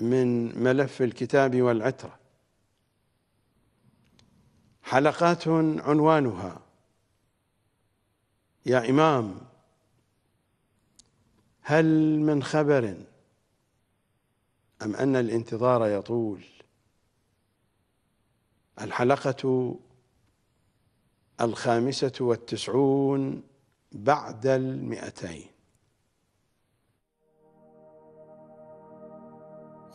من ملف الكتاب والعترة حلقات عنوانها يا إمام هل من خبر أم أن الانتظار يطول الحلقة الخامسة والتسعون بعد المئتين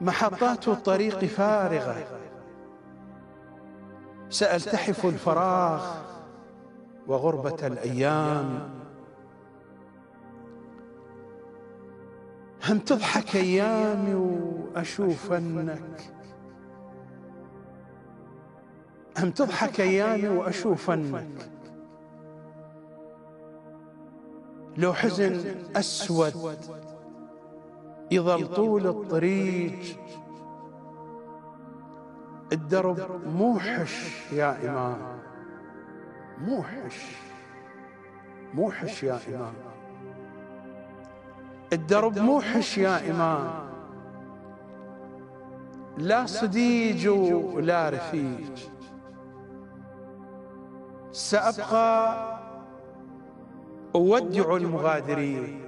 محطات الطريق فارغة سألتحف الفراغ وغربة الأيام هم تضحك أيامي وأشوفنك هم تضحك أيامي وأشوفنك لو حزن أسود يظل طول الطريق الدرب موحش يا إمام موحش موحش يا إمام الدرب موحش يا إمام لا صديج ولا رفيق سأبقى أودع المغادرين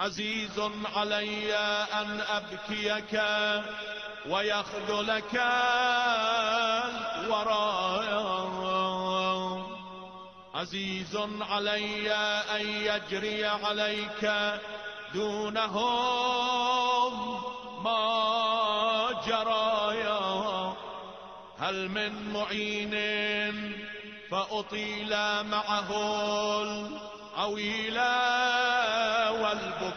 عزيز علي أن أبكيك ويخذلك ورايا عزيز علي أن يجري عليك دونهم ما جرايا هل من معين فأطيل معه العويلان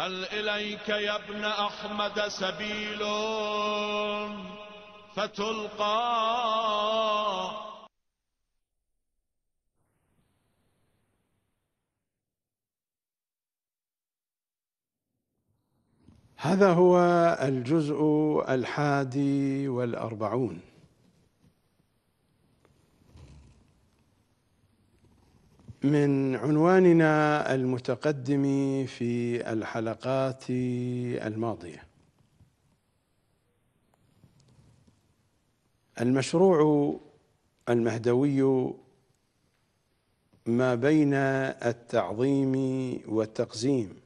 هل إليك يا ابن أحمد سبيل فتلقى هذا هو الجزء الحادي والأربعون من عنواننا المتقدم في الحلقات الماضيه المشروع المهدوي ما بين التعظيم والتقزيم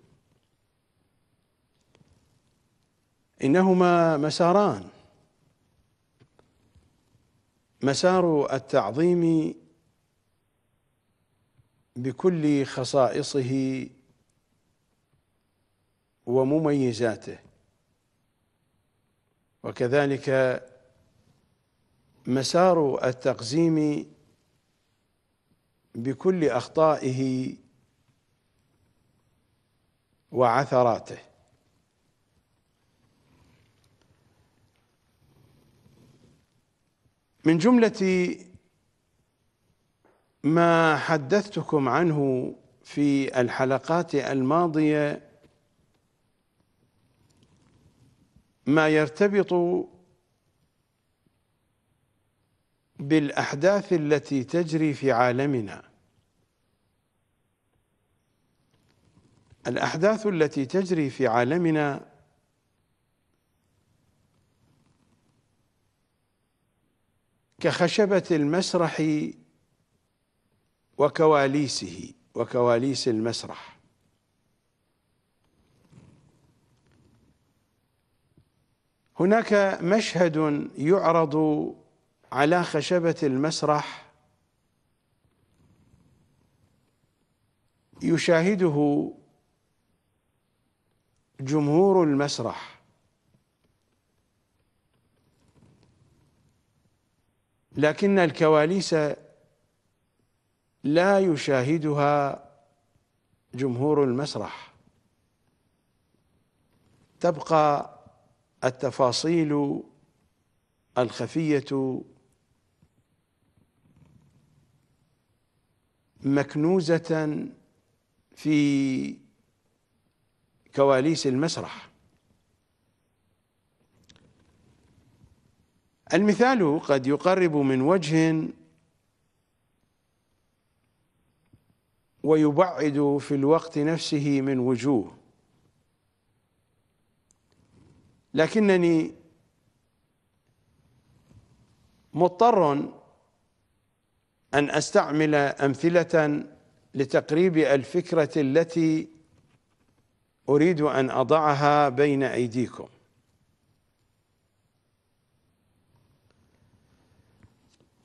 انهما مساران مسار التعظيم بكل خصائصه ومميزاته وكذلك مسار التقزيم بكل اخطائه وعثراته من جمله ما حدثتكم عنه في الحلقات الماضيه ما يرتبط بالاحداث التي تجري في عالمنا الاحداث التي تجري في عالمنا كخشبه المسرح وكواليسه وكواليس المسرح هناك مشهد يعرض على خشبة المسرح يشاهده جمهور المسرح لكن الكواليس لا يشاهدها جمهور المسرح تبقى التفاصيل الخفيه مكنوزه في كواليس المسرح المثال قد يقرب من وجه ويبعد في الوقت نفسه من وجوه لكنني مضطر أن أستعمل أمثلة لتقريب الفكرة التي أريد أن أضعها بين أيديكم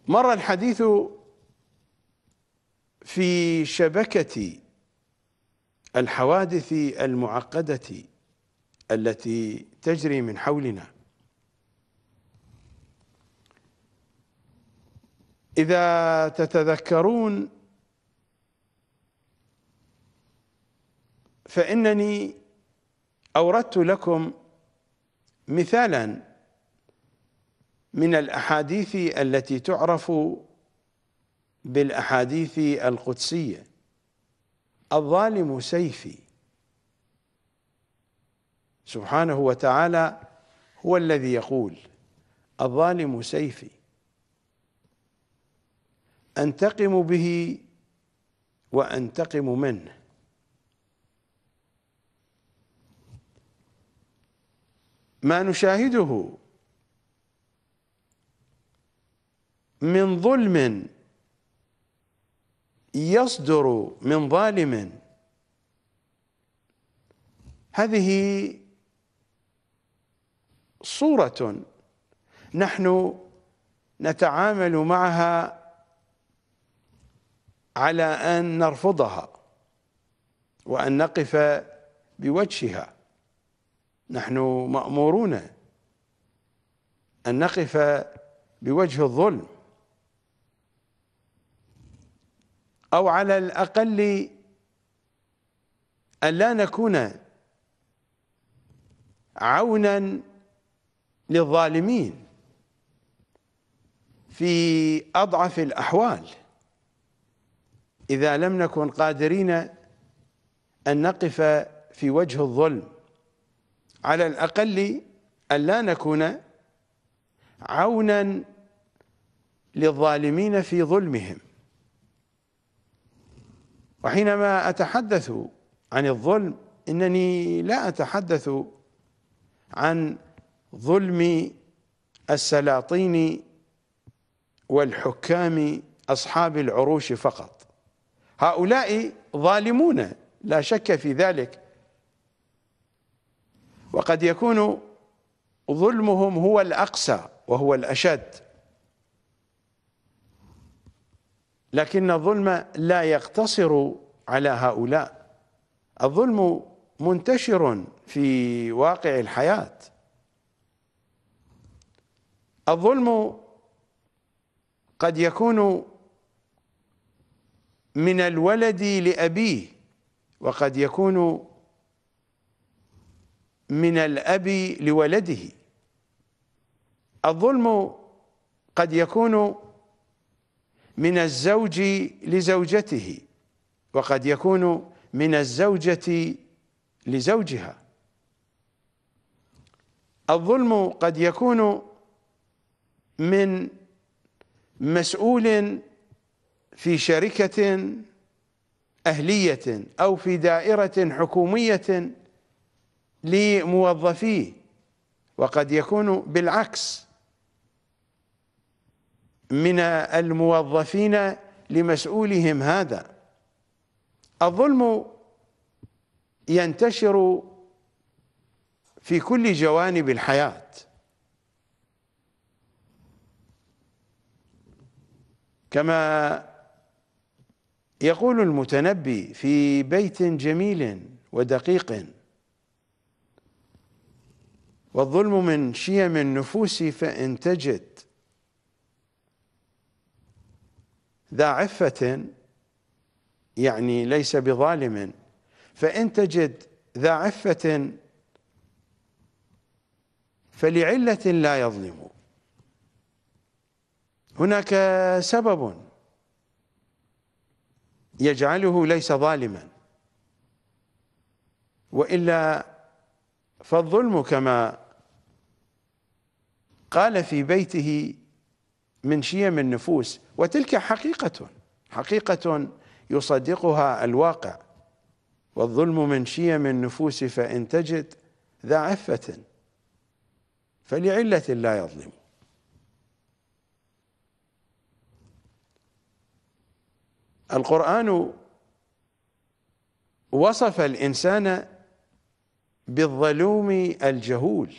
مر الحديث في شبكة الحوادث المعقدة التي تجري من حولنا إذا تتذكرون فإنني أوردت لكم مثالا من الأحاديث التي تعرف بالاحاديث القدسيه الظالم سيفي سبحانه وتعالى هو الذي يقول الظالم سيفي انتقم به وانتقم منه ما نشاهده من ظلم يصدر من ظالم هذه صورة نحن نتعامل معها على أن نرفضها وأن نقف بوجهها نحن مأمورون أن نقف بوجه الظلم أو على الأقل أن لا نكون عونا للظالمين في أضعف الأحوال إذا لم نكن قادرين أن نقف في وجه الظلم على الأقل أن لا نكون عونا للظالمين في ظلمهم وحينما أتحدث عن الظلم إنني لا أتحدث عن ظلم السلاطين والحكام أصحاب العروش فقط هؤلاء ظالمون لا شك في ذلك وقد يكون ظلمهم هو الأقسى وهو الأشد لكن الظلم لا يقتصر على هؤلاء الظلم منتشر في واقع الحياة الظلم قد يكون من الولد لأبيه وقد يكون من الأب لولده الظلم قد يكون من الزوج لزوجته وقد يكون من الزوجة لزوجها الظلم قد يكون من مسؤول في شركة أهلية أو في دائرة حكومية لموظفيه وقد يكون بالعكس من الموظفين لمسؤولهم هذا الظلم ينتشر في كل جوانب الحياة كما يقول المتنبي في بيت جميل ودقيق والظلم من شيم النفوس فإن تجد ذا عفة يعني ليس بظالم فإن تجد ذا عفة فلعلة لا يظلم هناك سبب يجعله ليس ظالما وإلا فالظلم كما قال في بيته من شيم النفوس وتلك حقيقة حقيقة يصدقها الواقع والظلم من شيم النفوس فإن تجد ذا عفة فلعلة لا يظلم القرآن وصف الإنسان بالظلوم الجهول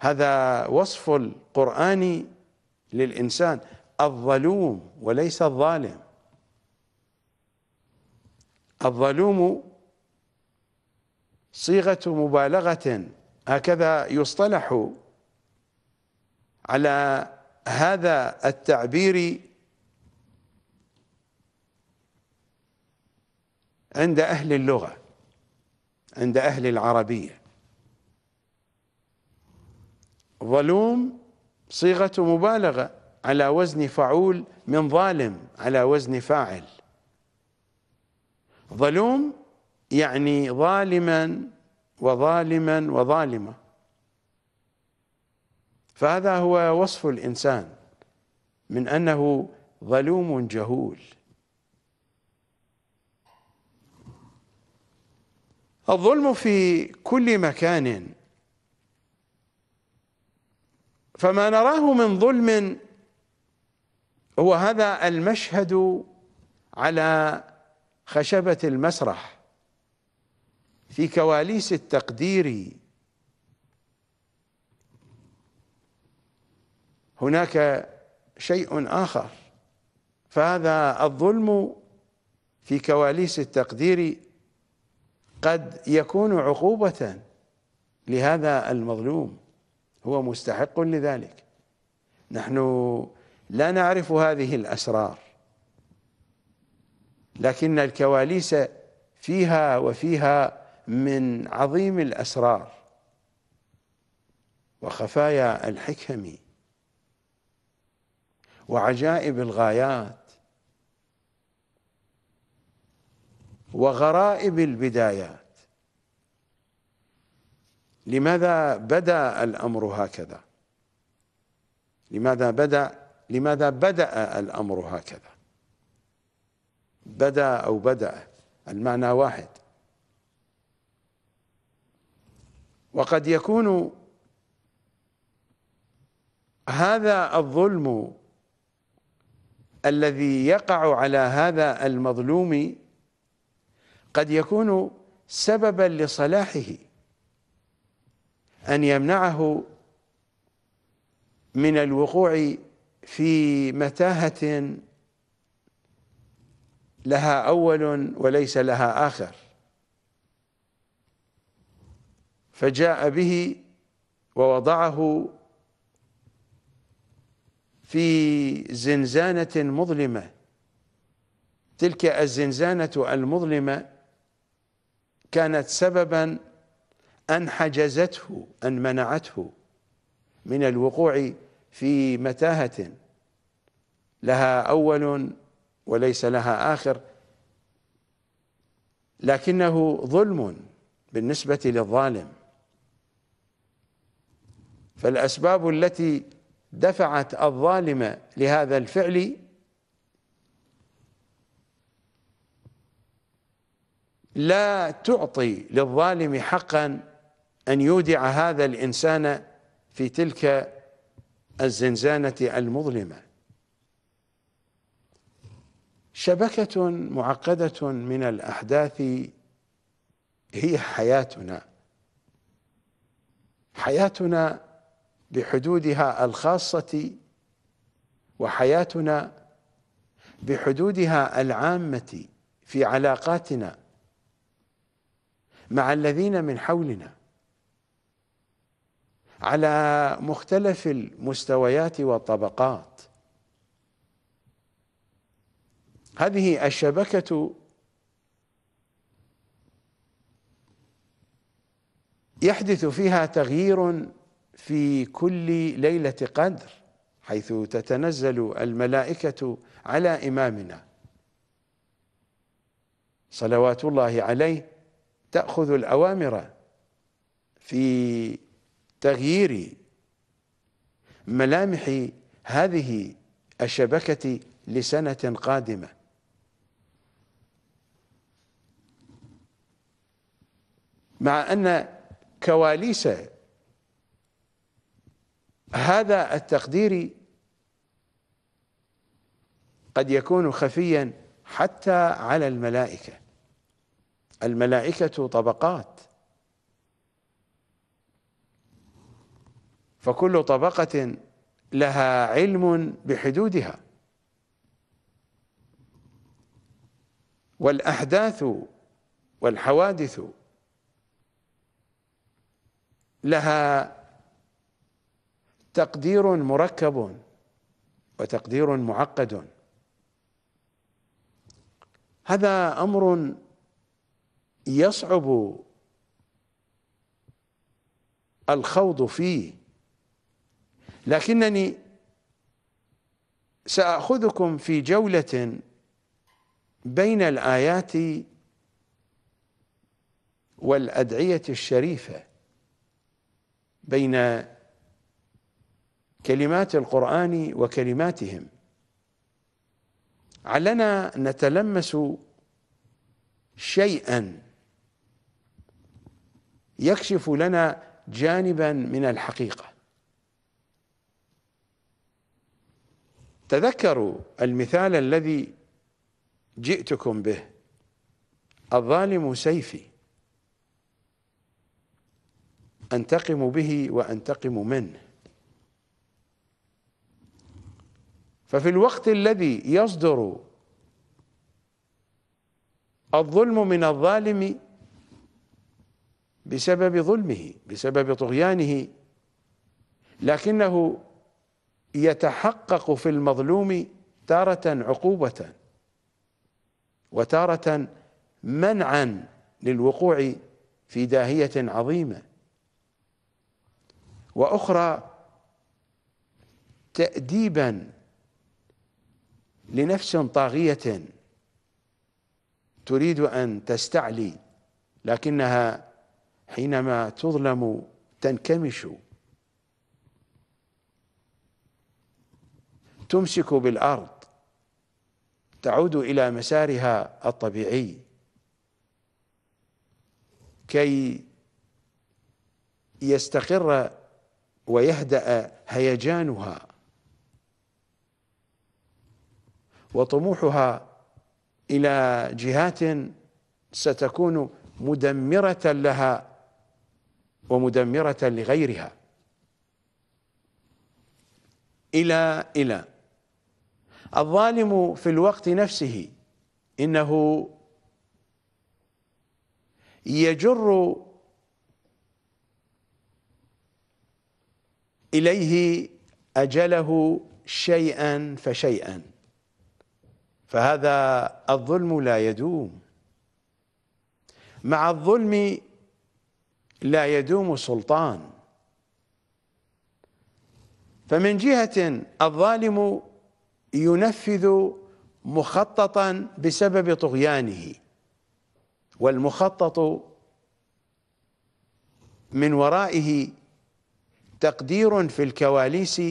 هذا وصف القرآن للإنسان الظلوم وليس الظالم الظلوم صيغة مبالغة هكذا يصطلح على هذا التعبير عند أهل اللغة عند أهل العربية ظلوم صيغة مبالغة على وزن فعول من ظالم على وزن فاعل ظلوم يعني ظالما وظالما وظالمة فهذا هو وصف الإنسان من أنه ظلوم جهول الظلم في كل مكان فما نراه من ظلم هو هذا المشهد على خشبة المسرح في كواليس التقدير هناك شيء آخر فهذا الظلم في كواليس التقدير قد يكون عقوبة لهذا المظلوم هو مستحق لذلك نحن لا نعرف هذه الأسرار لكن الكواليس فيها وفيها من عظيم الأسرار وخفايا الحكم وعجائب الغايات وغرائب البدايات لماذا بدا الامر هكذا لماذا بدا لماذا بدا الامر هكذا بدا او بدا المعنى واحد وقد يكون هذا الظلم الذي يقع على هذا المظلوم قد يكون سببا لصلاحه أن يمنعه من الوقوع في متاهة لها أول وليس لها آخر فجاء به ووضعه في زنزانة مظلمة تلك الزنزانة المظلمة كانت سبباً أن حجزته أن منعته من الوقوع في متاهة لها أول وليس لها آخر لكنه ظلم بالنسبة للظالم فالأسباب التي دفعت الظالم لهذا الفعل لا تعطي للظالم حقا أن يودع هذا الإنسان في تلك الزنزانة المظلمة شبكة معقدة من الأحداث هي حياتنا حياتنا بحدودها الخاصة وحياتنا بحدودها العامة في علاقاتنا مع الذين من حولنا على مختلف المستويات والطبقات هذه الشبكة يحدث فيها تغيير في كل ليلة قدر حيث تتنزل الملائكة على إمامنا صلوات الله عليه تأخذ الأوامر في تغيير ملامح هذه الشبكة لسنة قادمة مع أن كواليس هذا التقدير قد يكون خفيا حتى على الملائكة الملائكة طبقات فكل طبقة لها علم بحدودها والأحداث والحوادث لها تقدير مركب وتقدير معقد هذا أمر يصعب الخوض فيه لكنني ساخذكم في جوله بين الايات والادعيه الشريفه بين كلمات القران وكلماتهم علنا نتلمس شيئا يكشف لنا جانبا من الحقيقه تذكروا المثال الذي جئتكم به الظالم سيفي انتقم به وانتقم منه ففي الوقت الذي يصدر الظلم من الظالم بسبب ظلمه بسبب طغيانه لكنه يتحقق في المظلوم تارة عقوبة وتارة منعا للوقوع في داهية عظيمة وأخرى تأديبا لنفس طاغية تريد أن تستعلي لكنها حينما تظلم تنكمش تمسك بالارض تعود الى مسارها الطبيعي كي يستقر ويهدا هيجانها وطموحها الى جهات ستكون مدمره لها ومدمره لغيرها الى الى الظالم في الوقت نفسه إنه يجر إليه أجله شيئا فشيئا فهذا الظلم لا يدوم مع الظلم لا يدوم سلطان فمن جهة الظالم ينفذ مخططا بسبب طغيانه والمخطط من ورائه تقدير في الكواليس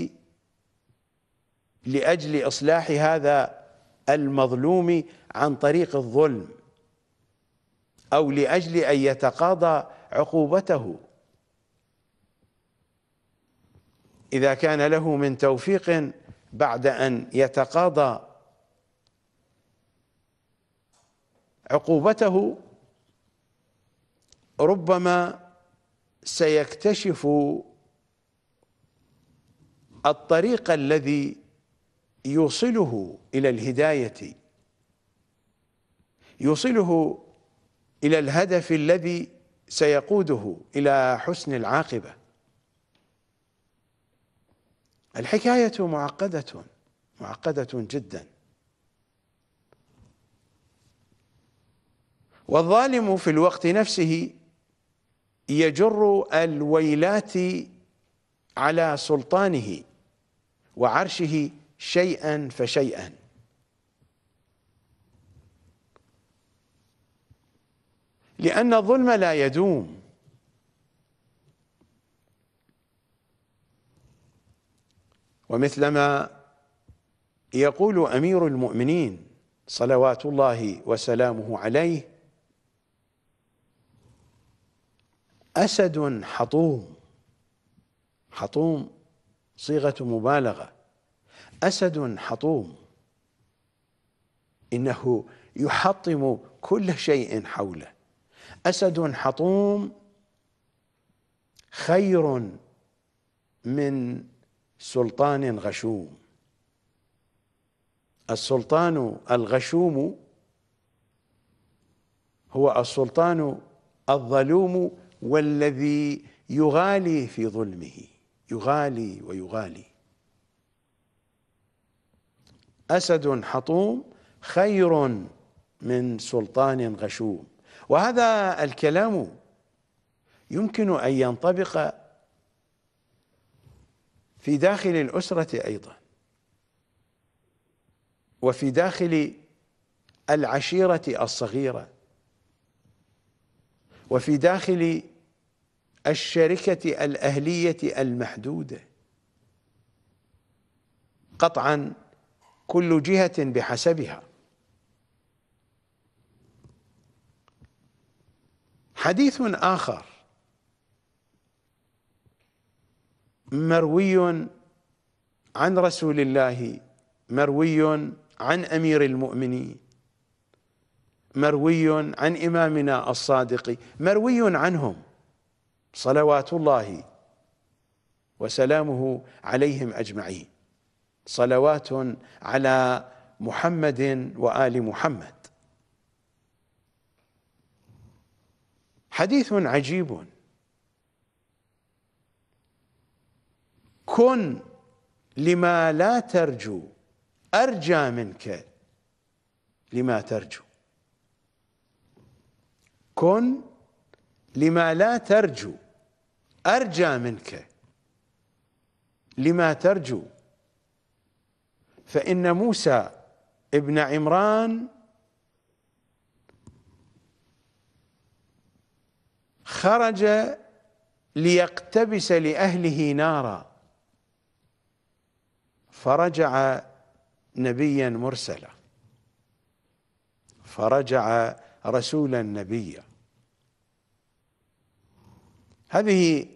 لاجل اصلاح هذا المظلوم عن طريق الظلم او لاجل ان يتقاضى عقوبته اذا كان له من توفيق بعد أن يتقاضى عقوبته ربما سيكتشف الطريق الذي يوصله إلى الهداية يوصله إلى الهدف الذي سيقوده إلى حسن العاقبة الحكاية معقدة معقدة جدا والظالم في الوقت نفسه يجر الويلات على سلطانه وعرشه شيئا فشيئا لأن الظلم لا يدوم ومثلما يقول امير المؤمنين صلوات الله وسلامه عليه اسد حطوم حطوم صيغه مبالغه اسد حطوم انه يحطم كل شيء حوله اسد حطوم خير من سلطان غشوم السلطان الغشوم هو السلطان الظلوم والذي يغالي في ظلمه يغالي ويغالي أسد حطوم خير من سلطان غشوم وهذا الكلام يمكن أن ينطبق في داخل الأسرة أيضا وفي داخل العشيرة الصغيرة وفي داخل الشركة الأهلية المحدودة قطعا كل جهة بحسبها حديث آخر مروي عن رسول الله مروي عن امير المؤمنين مروي عن امامنا الصادق مروي عنهم صلوات الله وسلامه عليهم اجمعين صلوات على محمد وال محمد حديث عجيب كن لما لا ترجو أرجى منك لما ترجو كن لما لا ترجو أرجى منك لما ترجو فإن موسى ابن عمران خرج ليقتبس لأهله نارا فرجع نبيا مرسلا فرجع رسولا نبيا هذه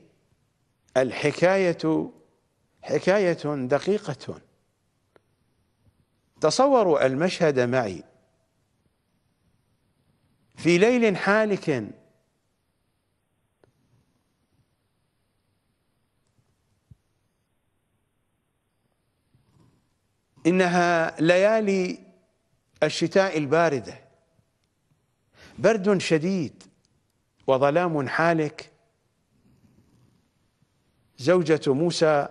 الحكاية حكاية دقيقة تصوروا المشهد معي في ليل حالك إنها ليالي الشتاء الباردة برد شديد وظلام حالك زوجة موسى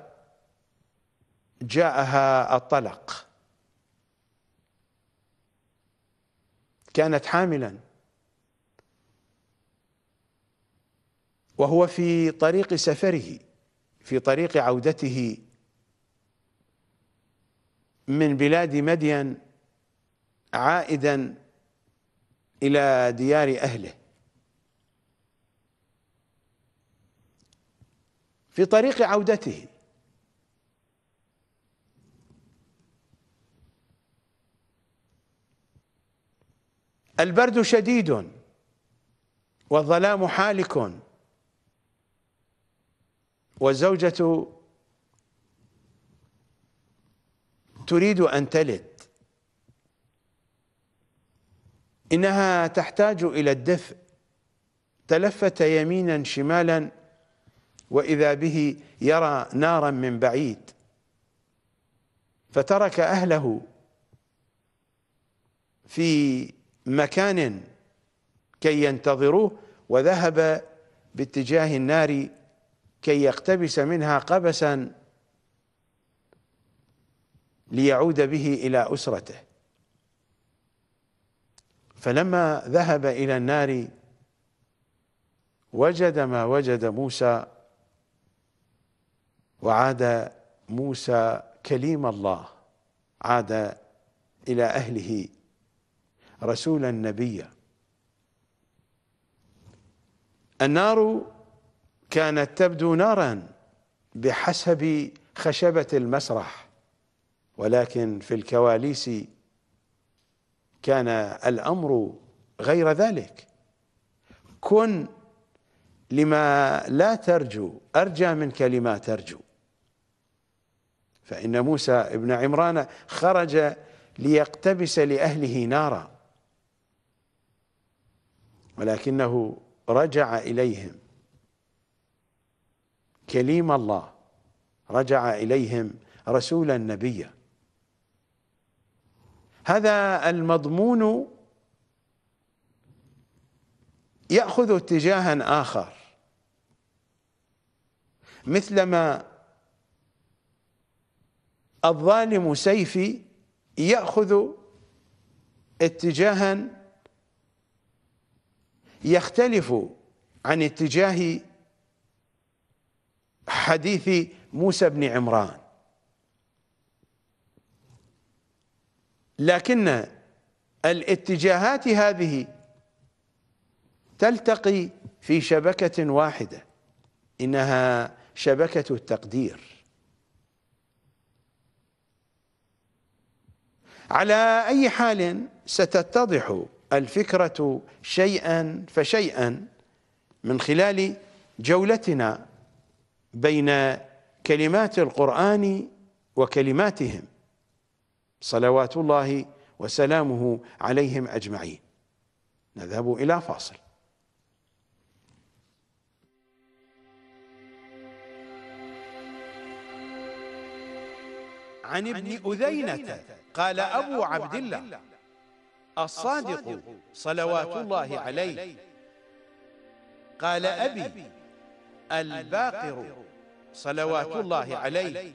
جاءها الطلق كانت حاملا وهو في طريق سفره في طريق عودته من بلاد مدين عائدا إلى ديار أهله في طريق عودته البرد شديد والظلام حالك والزوجة تريد أن تلد إنها تحتاج إلى الدفء تلفت يمينا شمالا وإذا به يرى نارا من بعيد فترك أهله في مكان كي ينتظروه وذهب باتجاه النار كي يقتبس منها قبسا ليعود به إلى أسرته فلما ذهب إلى النار وجد ما وجد موسى وعاد موسى كليم الله عاد إلى أهله رسولا نبيا النار كانت تبدو نارا بحسب خشبة المسرح ولكن في الكواليس كان الأمر غير ذلك كن لما لا ترجو أرجى منك لما ترجو فإن موسى ابن عمران خرج ليقتبس لأهله نارا ولكنه رجع إليهم كليم الله رجع إليهم رسولا نبيا هذا المضمون ياخذ اتجاها اخر مثلما الظالم سيفي ياخذ اتجاها يختلف عن اتجاه حديث موسى بن عمران لكن الاتجاهات هذه تلتقي في شبكة واحدة إنها شبكة التقدير على أي حال ستتضح الفكرة شيئا فشيئا من خلال جولتنا بين كلمات القرآن وكلماتهم صلوات الله وسلامه عليهم اجمعين نذهب الى فاصل عن ابن أذينة قال أبو عبد الله الصادق صلوات الله عليه قال أبي الباقر صلوات الله عليه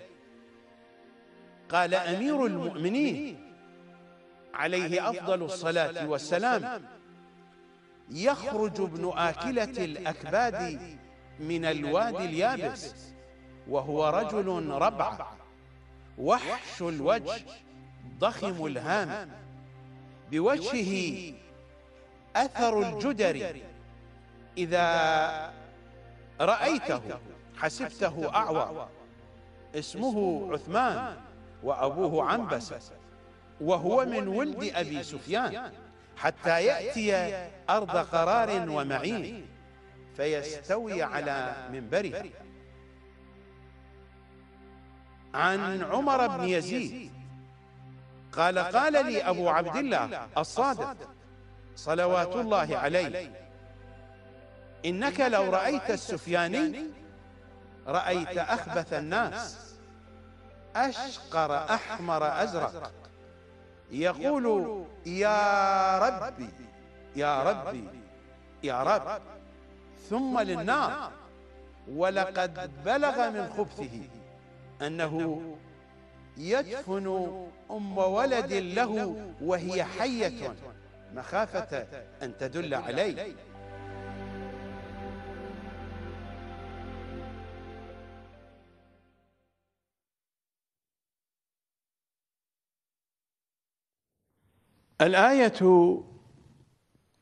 قال أمير المؤمنين عليه أفضل الصلاة والسلام يخرج ابن آكلة الأكباد من الوادي اليابس وهو رجل ربع وحش الوجه ضخم الهام بوجهه أثر الجدر إذا رأيته حسبته أعوى اسمه عثمان وأبوه عنبسة وهو من ولد أبي سفيان حتى يأتي أرض قرار ومعين فيستوي على منبرها عن عمر بن يزيد قال قال لي أبو عبد الله الصادق صلوات الله عليه إنك لو رأيت السفياني رأيت أخبث الناس أشقر أحمر أزرق يقول يا ربي يا ربي يا رب ثم للنار ولقد بلغ من خبثه أنه يدفن أم ولد له وهي حية مخافة أن تدل عليه الآية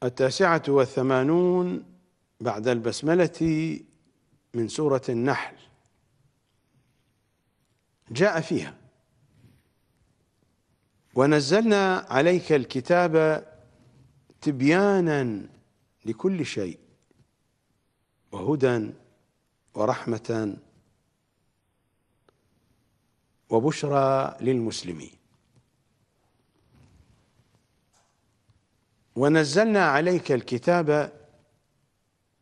التاسعة والثمانون بعد البسملة من سورة النحل جاء فيها ونزلنا عليك الكتاب تبيانا لكل شيء وهدى ورحمة وبشرى للمسلمين ونزلنا عليك الكتاب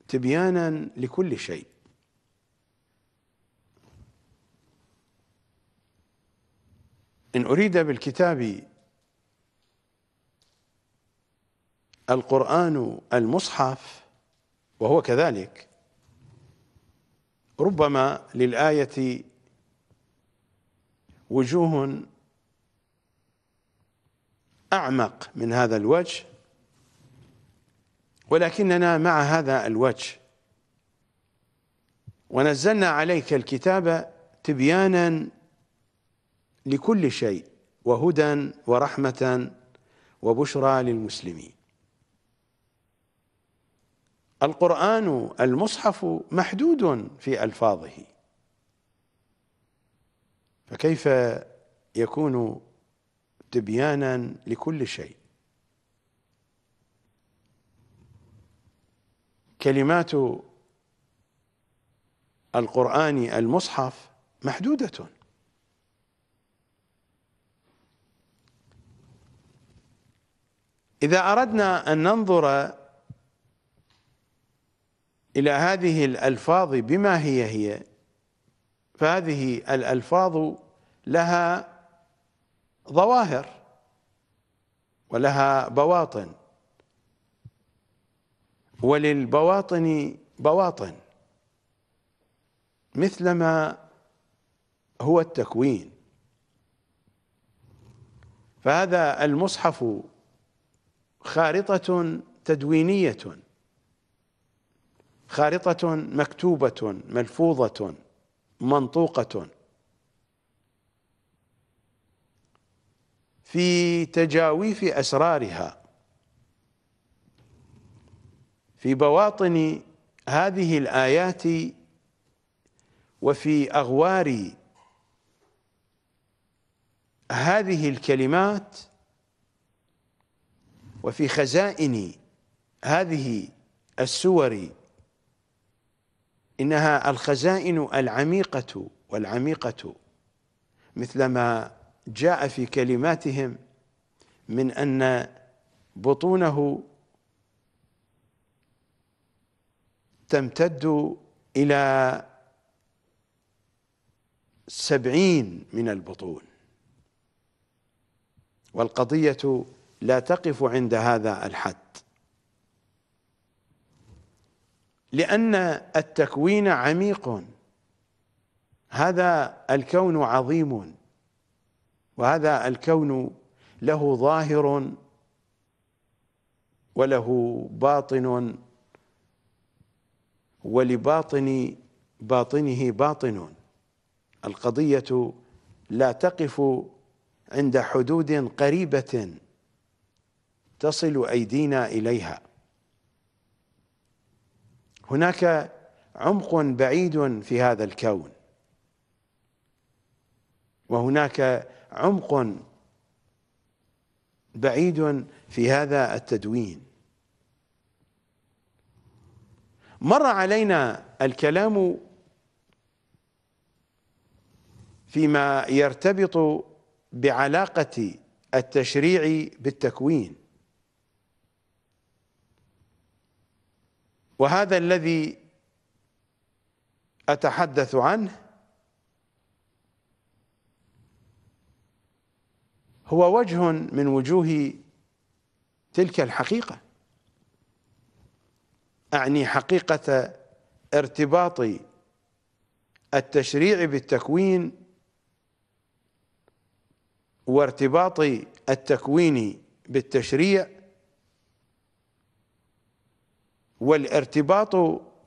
تبيانا لكل شيء إن أريد بالكتاب القرآن المصحف وهو كذلك ربما للآية وجوه أعمق من هذا الوجه ولكننا مع هذا الوجه ونزلنا عليك الكتاب تبيانا لكل شيء وهدى ورحمة وبشرى للمسلمين القرآن المصحف محدود في ألفاظه فكيف يكون تبيانا لكل شيء كلمات القرآن المصحف محدودة إذا أردنا أن ننظر إلى هذه الألفاظ بما هي هي فهذه الألفاظ لها ظواهر ولها بواطن وللبواطن بواطن مثلما هو التكوين فهذا المصحف خارطة تدوينية خارطة مكتوبة ملفوظة منطوقة في تجاويف أسرارها في بواطن هذه الآيات وفي أغوار هذه الكلمات وفي خزائن هذه السور إنها الخزائن العميقة والعميقة مثلما جاء في كلماتهم من أن بطونه تمتد إلى سبعين من البطون والقضية لا تقف عند هذا الحد لأن التكوين عميق هذا الكون عظيم وهذا الكون له ظاهر وله باطن ولباطن باطنه باطن القضية لا تقف عند حدود قريبة تصل أيدينا إليها هناك عمق بعيد في هذا الكون وهناك عمق بعيد في هذا التدوين مر علينا الكلام فيما يرتبط بعلاقة التشريع بالتكوين وهذا الذي أتحدث عنه هو وجه من وجوه تلك الحقيقه أعني حقيقة ارتباط التشريع بالتكوين وارتباط التكوين بالتشريع والارتباط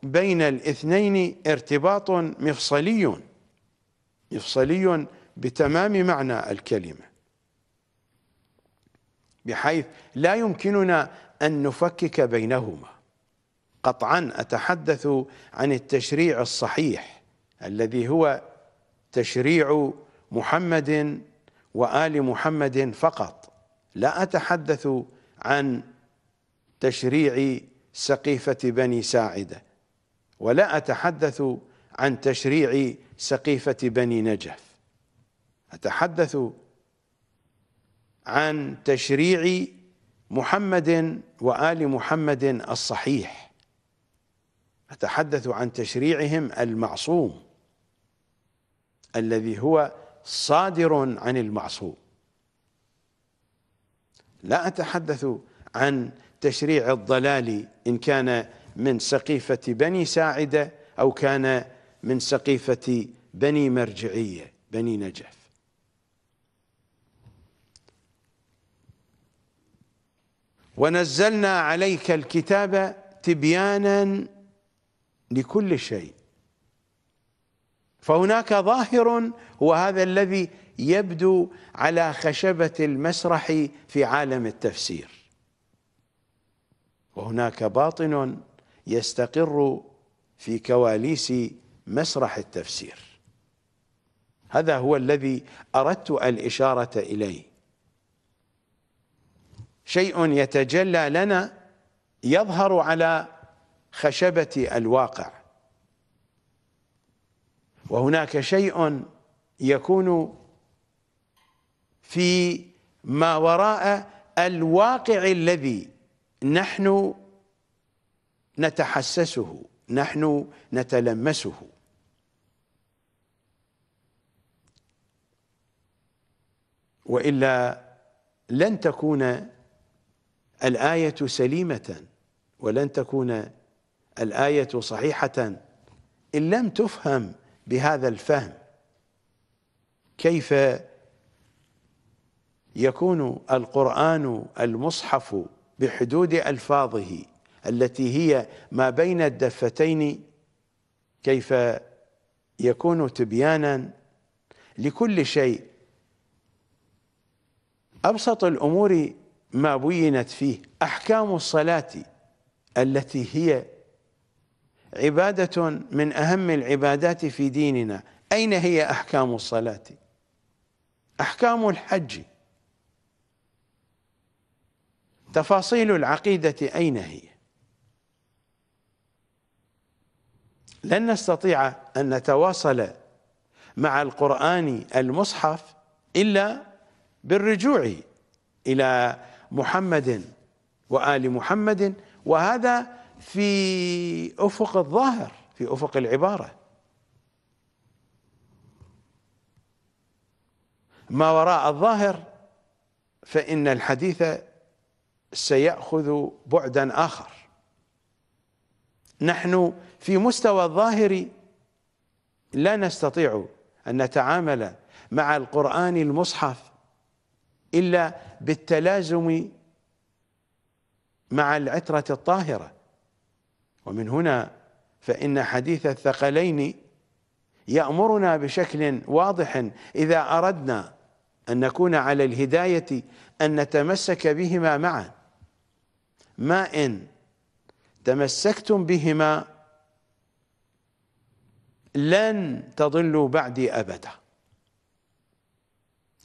بين الاثنين ارتباط مفصلي مفصلي بتمام معنى الكلمة بحيث لا يمكننا أن نفكك بينهما قطعا أتحدث عن التشريع الصحيح الذي هو تشريع محمد وآل محمد فقط لا أتحدث عن تشريع سقيفة بني ساعدة ولا أتحدث عن تشريع سقيفة بني نجف أتحدث عن تشريع محمد وآل محمد الصحيح أتحدث عن تشريعهم المعصوم الذي هو صادر عن المعصوم لا أتحدث عن تشريع الضلال إن كان من سقيفة بني ساعدة أو كان من سقيفة بني مرجعية بني نجف ونزلنا عليك الكتاب تبيانا لكل شيء فهناك ظاهر هو هذا الذي يبدو على خشبة المسرح في عالم التفسير وهناك باطن يستقر في كواليس مسرح التفسير هذا هو الذي أردت الإشارة إليه شيء يتجلى لنا يظهر على خشبة الواقع وهناك شيء يكون في ما وراء الواقع الذي نحن نتحسسه نحن نتلمسه والا لن تكون الايه سليمه ولن تكون الآية صحيحة إن لم تفهم بهذا الفهم كيف يكون القرآن المصحف بحدود ألفاظه التي هي ما بين الدفتين كيف يكون تبيانا لكل شيء أبسط الأمور ما بينت فيه أحكام الصلاة التي هي عبادة من أهم العبادات في ديننا أين هي أحكام الصلاة أحكام الحج تفاصيل العقيدة أين هي لن نستطيع أن نتواصل مع القرآن المصحف إلا بالرجوع إلى محمد وآل محمد وهذا في افق الظاهر في افق العباره ما وراء الظاهر فان الحديث سياخذ بعدا اخر نحن في مستوى الظاهر لا نستطيع ان نتعامل مع القران المصحف الا بالتلازم مع العتره الطاهره ومن هنا فإن حديث الثقلين يأمرنا بشكل واضح إذا أردنا أن نكون على الهداية أن نتمسك بهما معا ما إن تمسكتم بهما لن تضلوا بعدي أبدا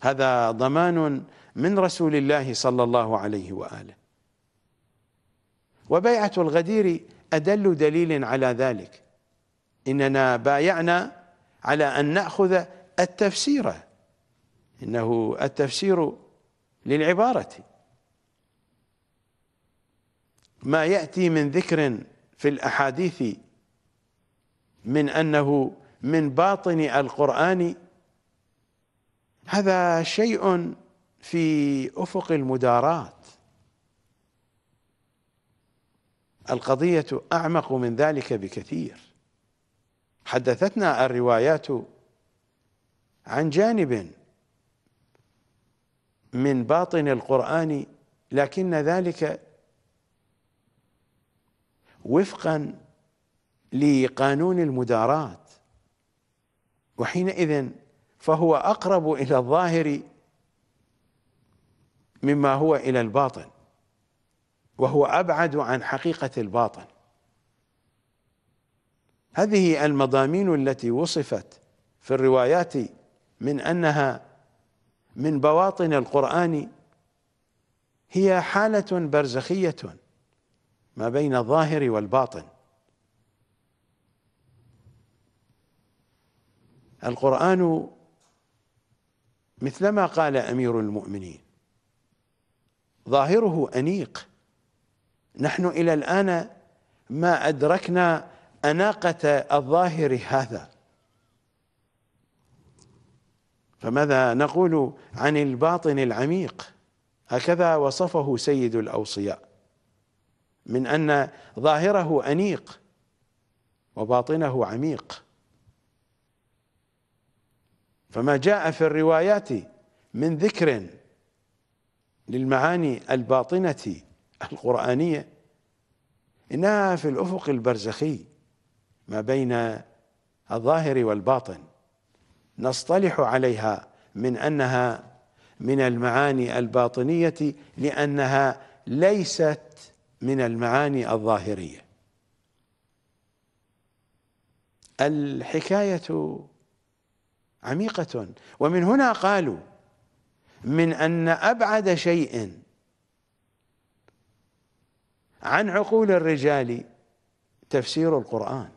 هذا ضمان من رسول الله صلى الله عليه وآله وبيعة الغدير أدل دليل على ذلك إننا بايعنا على أن نأخذ التفسير إنه التفسير للعبارة ما يأتي من ذكر في الأحاديث من أنه من باطن القرآن هذا شيء في أفق المدارات القضية أعمق من ذلك بكثير حدثتنا الروايات عن جانب من باطن القرآن لكن ذلك وفقا لقانون المدارات وحينئذ فهو أقرب إلى الظاهر مما هو إلى الباطن وهو أبعد عن حقيقة الباطن هذه المضامين التي وصفت في الروايات من أنها من بواطن القرآن هي حالة برزخية ما بين الظاهر والباطن القرآن مثلما قال أمير المؤمنين ظاهره أنيق نحن إلى الآن ما أدركنا أناقة الظاهر هذا فماذا نقول عن الباطن العميق هكذا وصفه سيد الأوصياء من أن ظاهره أنيق وباطنه عميق فما جاء في الروايات من ذكر للمعاني الباطنة القرآنية إنها في الأفق البرزخي ما بين الظاهر والباطن نصطلح عليها من أنها من المعاني الباطنية لأنها ليست من المعاني الظاهرية الحكاية عميقة ومن هنا قالوا من أن أبعد شيء عن عقول الرجال تفسير القرآن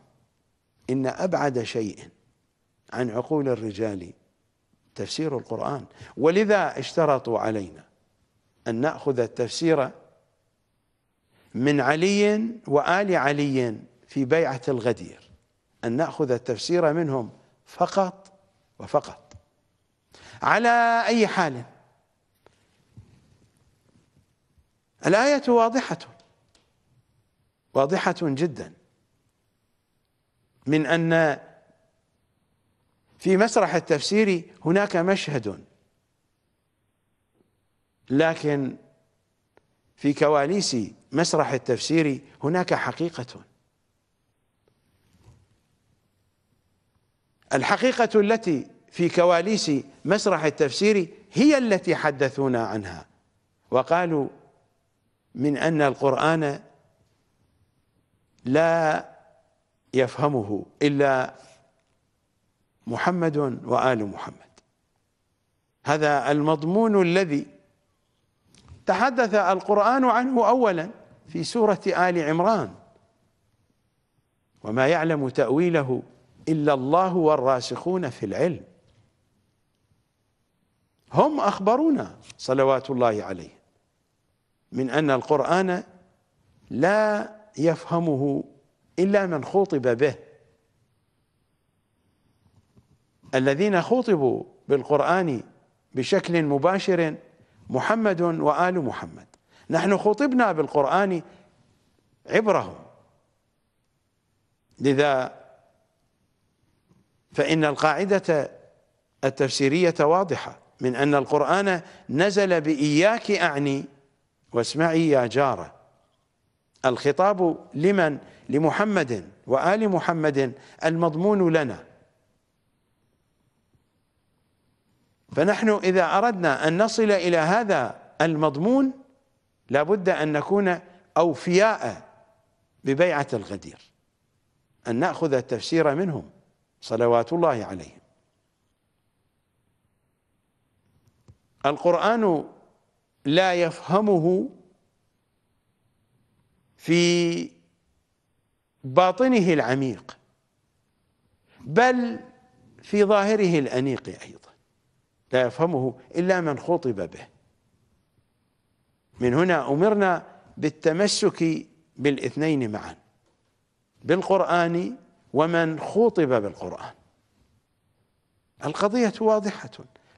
إن أبعد شيء عن عقول الرجال تفسير القرآن ولذا اشترطوا علينا أن نأخذ التفسير من علي وآل علي في بيعة الغدير أن نأخذ التفسير منهم فقط وفقط على أي حال الآية واضحة واضحة جدا من أن في مسرح التفسير هناك مشهد لكن في كواليس مسرح التفسير هناك حقيقة الحقيقة التي في كواليس مسرح التفسير هي التي حدثونا عنها وقالوا من أن القرآن لا يفهمه إلا محمد وآل محمد هذا المضمون الذي تحدث القرآن عنه أولا في سورة آل عمران وما يعلم تأويله إلا الله والراسخون في العلم هم أخبرونا صلوات الله عليهم من أن القرآن لا يفهمه إلا من خوطب به الذين خوطبوا بالقرآن بشكل مباشر محمد وآل محمد نحن خوطبنا بالقرآن عبرهم لذا فإن القاعدة التفسيرية واضحة من أن القرآن نزل بإياك أعني واسمعي يا جاره الخطاب لمن لمحمد وآل محمد المضمون لنا فنحن إذا أردنا أن نصل إلى هذا المضمون لابد أن نكون أوفياء ببيعة الغدير أن نأخذ التفسير منهم صلوات الله عليهم القرآن لا يفهمه في باطنه العميق بل في ظاهره الأنيق أيضا لا يفهمه إلا من خطب به من هنا أمرنا بالتمسك بالاثنين معا بالقرآن ومن خطب بالقرآن القضية واضحة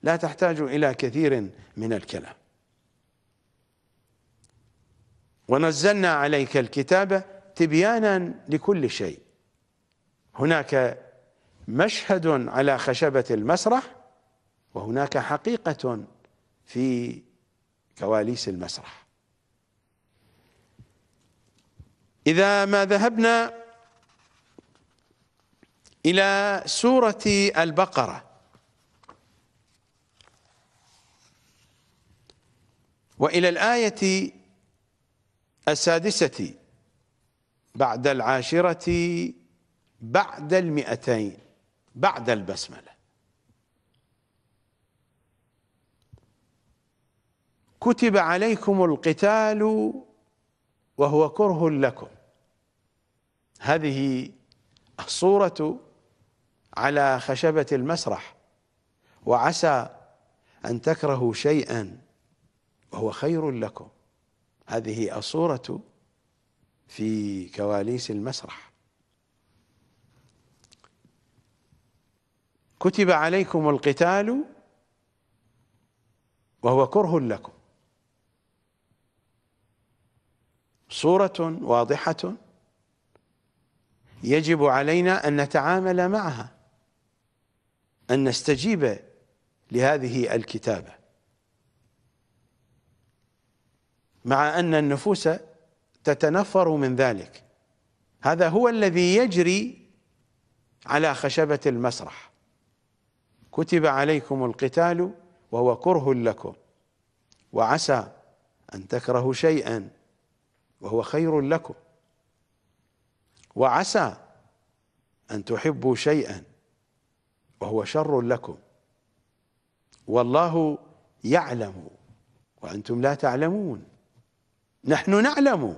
لا تحتاج إلى كثير من الكلام ونزلنا عليك الكتاب تبيانا لكل شيء هناك مشهد على خشبة المسرح وهناك حقيقة في كواليس المسرح إذا ما ذهبنا إلى سورة البقرة وإلى الآية السادسة بعد العاشرة بعد المئتين بعد البسملة كتب عليكم القتال وهو كره لكم هذه الصورة على خشبة المسرح وعسى أن تكرهوا شيئا وهو خير لكم هذه الصورة في كواليس المسرح كتب عليكم القتال وهو كره لكم صورة واضحة يجب علينا أن نتعامل معها أن نستجيب لهذه الكتابة مع أن النفوس تتنفر من ذلك هذا هو الذي يجري على خشبة المسرح كتب عليكم القتال وهو كره لكم وعسى أن تكرهوا شيئا وهو خير لكم وعسى أن تحبوا شيئا وهو شر لكم والله يعلم وأنتم لا تعلمون نحن نعلم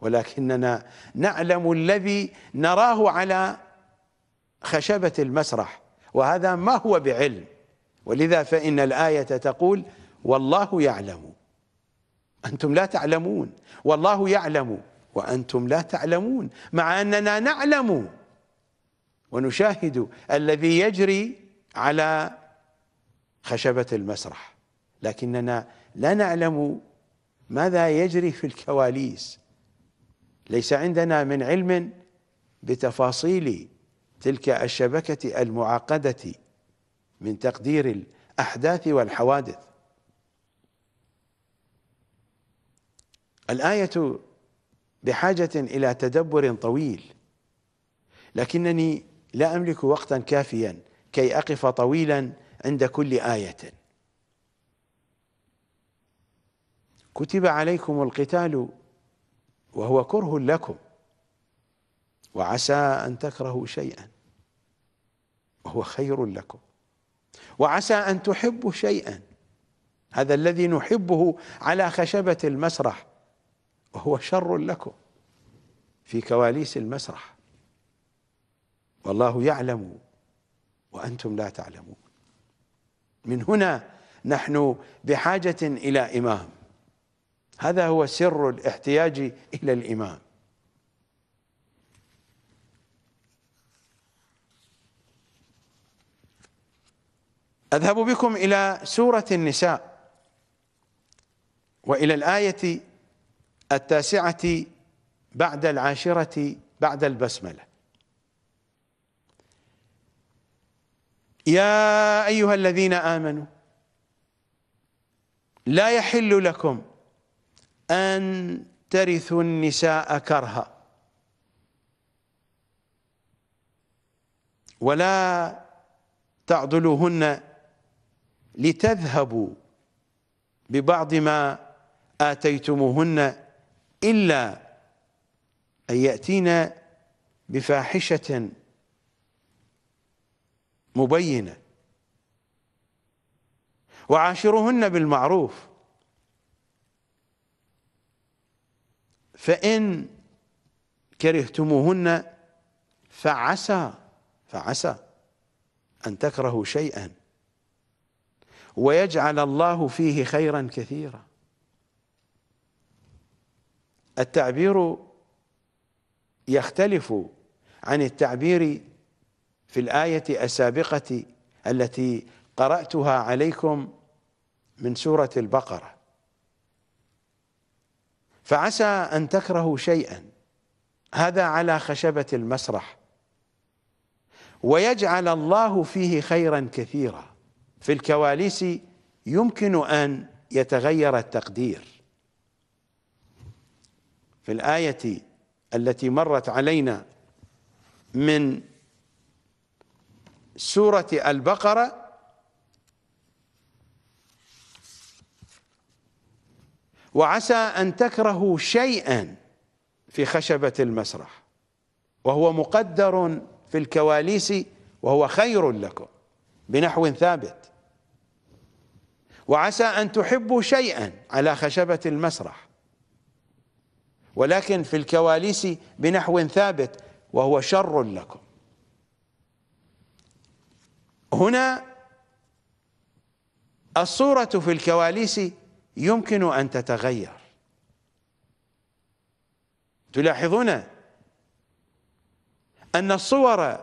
ولكننا نعلم الذي نراه على خشبة المسرح وهذا ما هو بعلم ولذا فإن الآية تقول والله يعلم أنتم لا تعلمون والله يعلم وأنتم لا تعلمون مع أننا نعلم ونشاهد الذي يجري على خشبة المسرح لكننا لا نعلم ماذا يجري في الكواليس ليس عندنا من علم بتفاصيل تلك الشبكة المعقدة من تقدير الأحداث والحوادث الآية بحاجة إلى تدبر طويل لكنني لا أملك وقتا كافيا كي أقف طويلا عند كل آية كتب عليكم القتال وهو كره لكم وعسى أن تكرهوا شيئا وهو خير لكم وعسى أن تحبوا شيئا هذا الذي نحبه على خشبة المسرح وهو شر لكم في كواليس المسرح والله يعلم وأنتم لا تعلمون من هنا نحن بحاجة إلى إمام هذا هو سر الاحتياج إلى الإمام أذهب بكم إلى سورة النساء وإلى الآية التاسعة بعد العاشرة بعد البسملة يا أيها الذين آمنوا لا يحل لكم أن ترثوا النساء كرها ولا تعضلوهن لتذهبوا ببعض ما آتيتموهن إلا أن يأتين بفاحشة مبينة وعاشرهن بالمعروف فإن كرهتموهن فعسى فعسى أن تكرهوا شيئا ويجعل الله فيه خيرا كثيرا التعبير يختلف عن التعبير في الآية السابقة التي قرأتها عليكم من سورة البقرة فعسى ان تكرهوا شيئا هذا على خشبه المسرح ويجعل الله فيه خيرا كثيرا في الكواليس يمكن ان يتغير التقدير في الايه التي مرت علينا من سوره البقره وعسى أن تكرهوا شيئا في خشبة المسرح وهو مقدر في الكواليس وهو خير لكم بنحو ثابت وعسى أن تحبوا شيئا على خشبة المسرح ولكن في الكواليس بنحو ثابت وهو شر لكم هنا الصورة في الكواليس يمكن أن تتغير تلاحظون أن الصور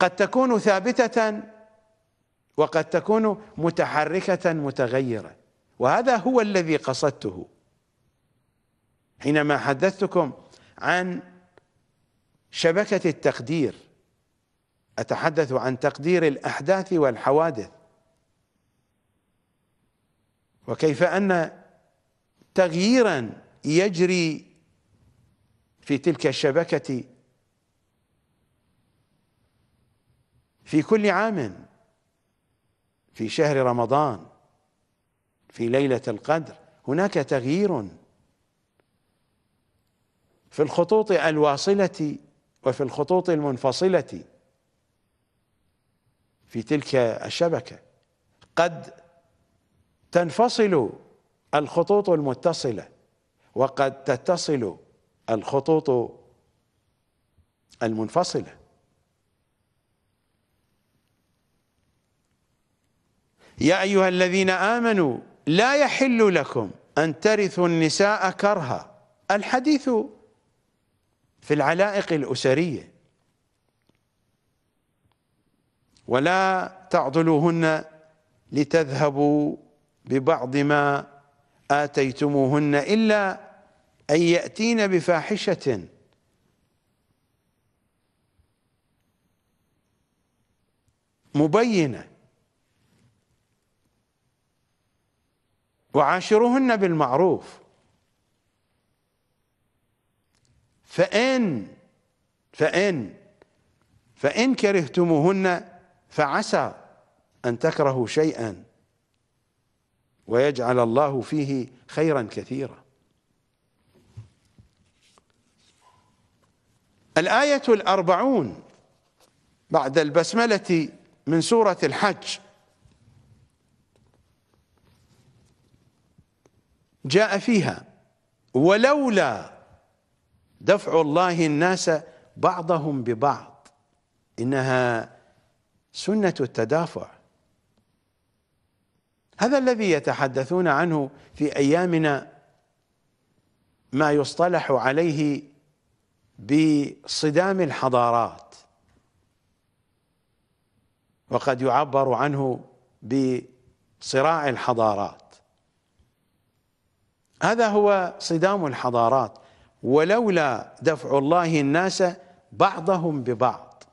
قد تكون ثابتة وقد تكون متحركة متغيرة وهذا هو الذي قصدته حينما حدثتكم عن شبكة التقدير أتحدث عن تقدير الأحداث والحوادث وكيف أن تغييرا يجري في تلك الشبكة في كل عام في شهر رمضان في ليلة القدر هناك تغيير في الخطوط الواصلة وفي الخطوط المنفصلة في تلك الشبكة قد تنفصل الخطوط المتصلة وقد تتصل الخطوط المنفصلة يا أيها الذين آمنوا لا يحل لكم أن ترثوا النساء كرها الحديث في العلائق الأسرية ولا تعضلوهن لتذهبوا ببعض ما آتيتموهن إلا أن يأتين بفاحشة مبينة وعاشرهن بالمعروف فإن فإن فإن كرهتموهن فعسى أن تكرهوا شيئا ويجعل الله فيه خيرا كثيرا الآية الأربعون بعد البسملة من سورة الحج جاء فيها ولولا دفع الله الناس بعضهم ببعض إنها سنة التدافع هذا الذي يتحدثون عنه في ايامنا ما يصطلح عليه بصدام الحضارات وقد يعبر عنه بصراع الحضارات هذا هو صدام الحضارات ولولا دفع الله الناس بعضهم ببعض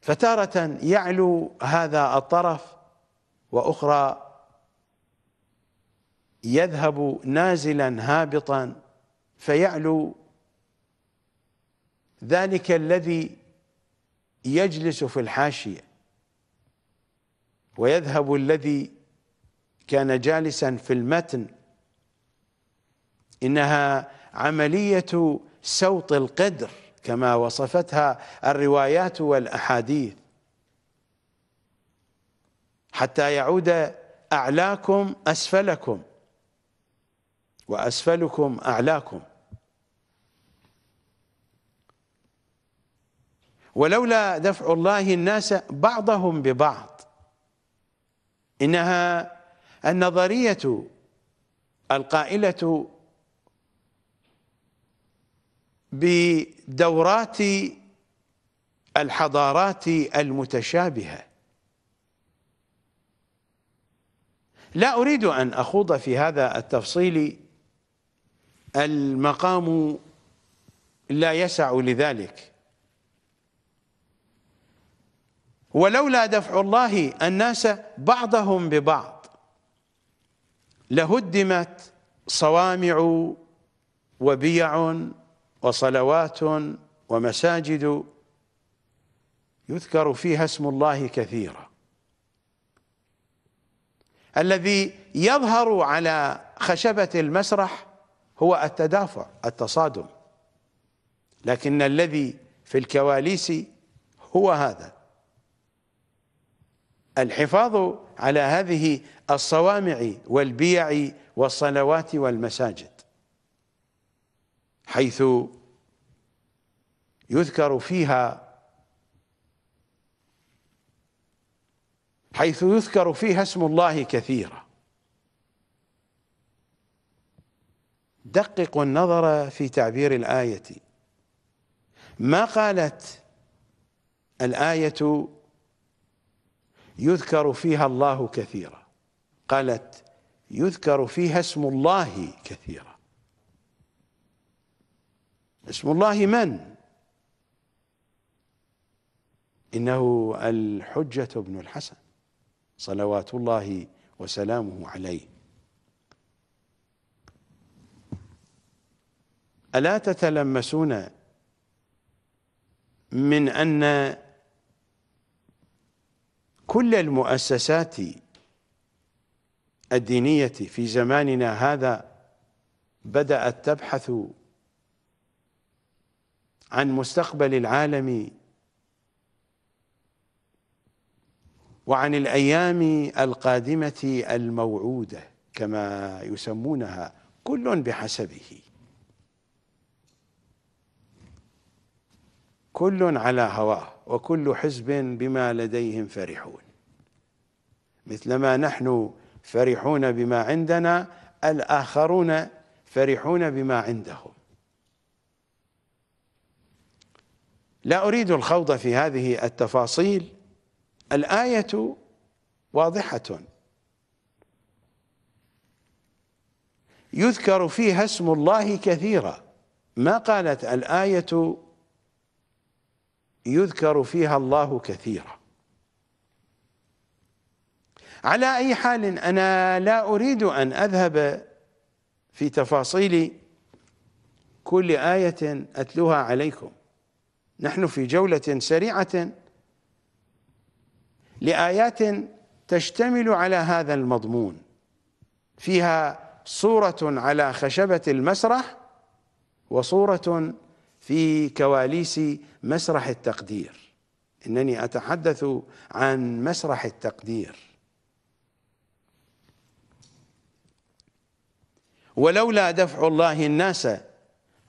فتارة يعلو هذا الطرف واخرى يذهب نازلا هابطا فيعلو ذلك الذي يجلس في الحاشيه ويذهب الذي كان جالسا في المتن انها عمليه سوط القدر كما وصفتها الروايات والاحاديث حتى يعود أعلاكم أسفلكم وأسفلكم أعلاكم ولولا دفع الله الناس بعضهم ببعض إنها النظرية القائلة بدورات الحضارات المتشابهه لا أريد أن أخوض في هذا التفصيل المقام لا يسع لذلك ولولا دفع الله الناس بعضهم ببعض لهدمت صوامع وبيع وصلوات ومساجد يذكر فيها اسم الله كثيرا الذي يظهر على خشبة المسرح هو التدافع التصادم لكن الذي في الكواليس هو هذا الحفاظ على هذه الصوامع والبيع والصلوات والمساجد حيث يذكر فيها حيث يذكر فيها اسم الله كثيرا دققوا النظر في تعبير الآية ما قالت الآية يذكر فيها الله كثيرا قالت يذكر فيها اسم الله كثيرا اسم الله من؟ إنه الحجة بن الحسن صلوات الله وسلامه عليه ألا تتلمسون من أن كل المؤسسات الدينية في زماننا هذا بدأت تبحث عن مستقبل العالم وعن الايام القادمه الموعوده كما يسمونها كل بحسبه كل على هواه وكل حزب بما لديهم فرحون مثلما نحن فرحون بما عندنا الاخرون فرحون بما عندهم لا اريد الخوض في هذه التفاصيل الآية واضحة يذكر فيها اسم الله كثيرا ما قالت الآية يذكر فيها الله كثيرا على أي حال أنا لا أريد أن أذهب في تفاصيل كل آية أتلوها عليكم نحن في جولة سريعة لآيات تشتمل على هذا المضمون فيها صورة على خشبة المسرح وصورة في كواليس مسرح التقدير إنني أتحدث عن مسرح التقدير ولولا دفع الله الناس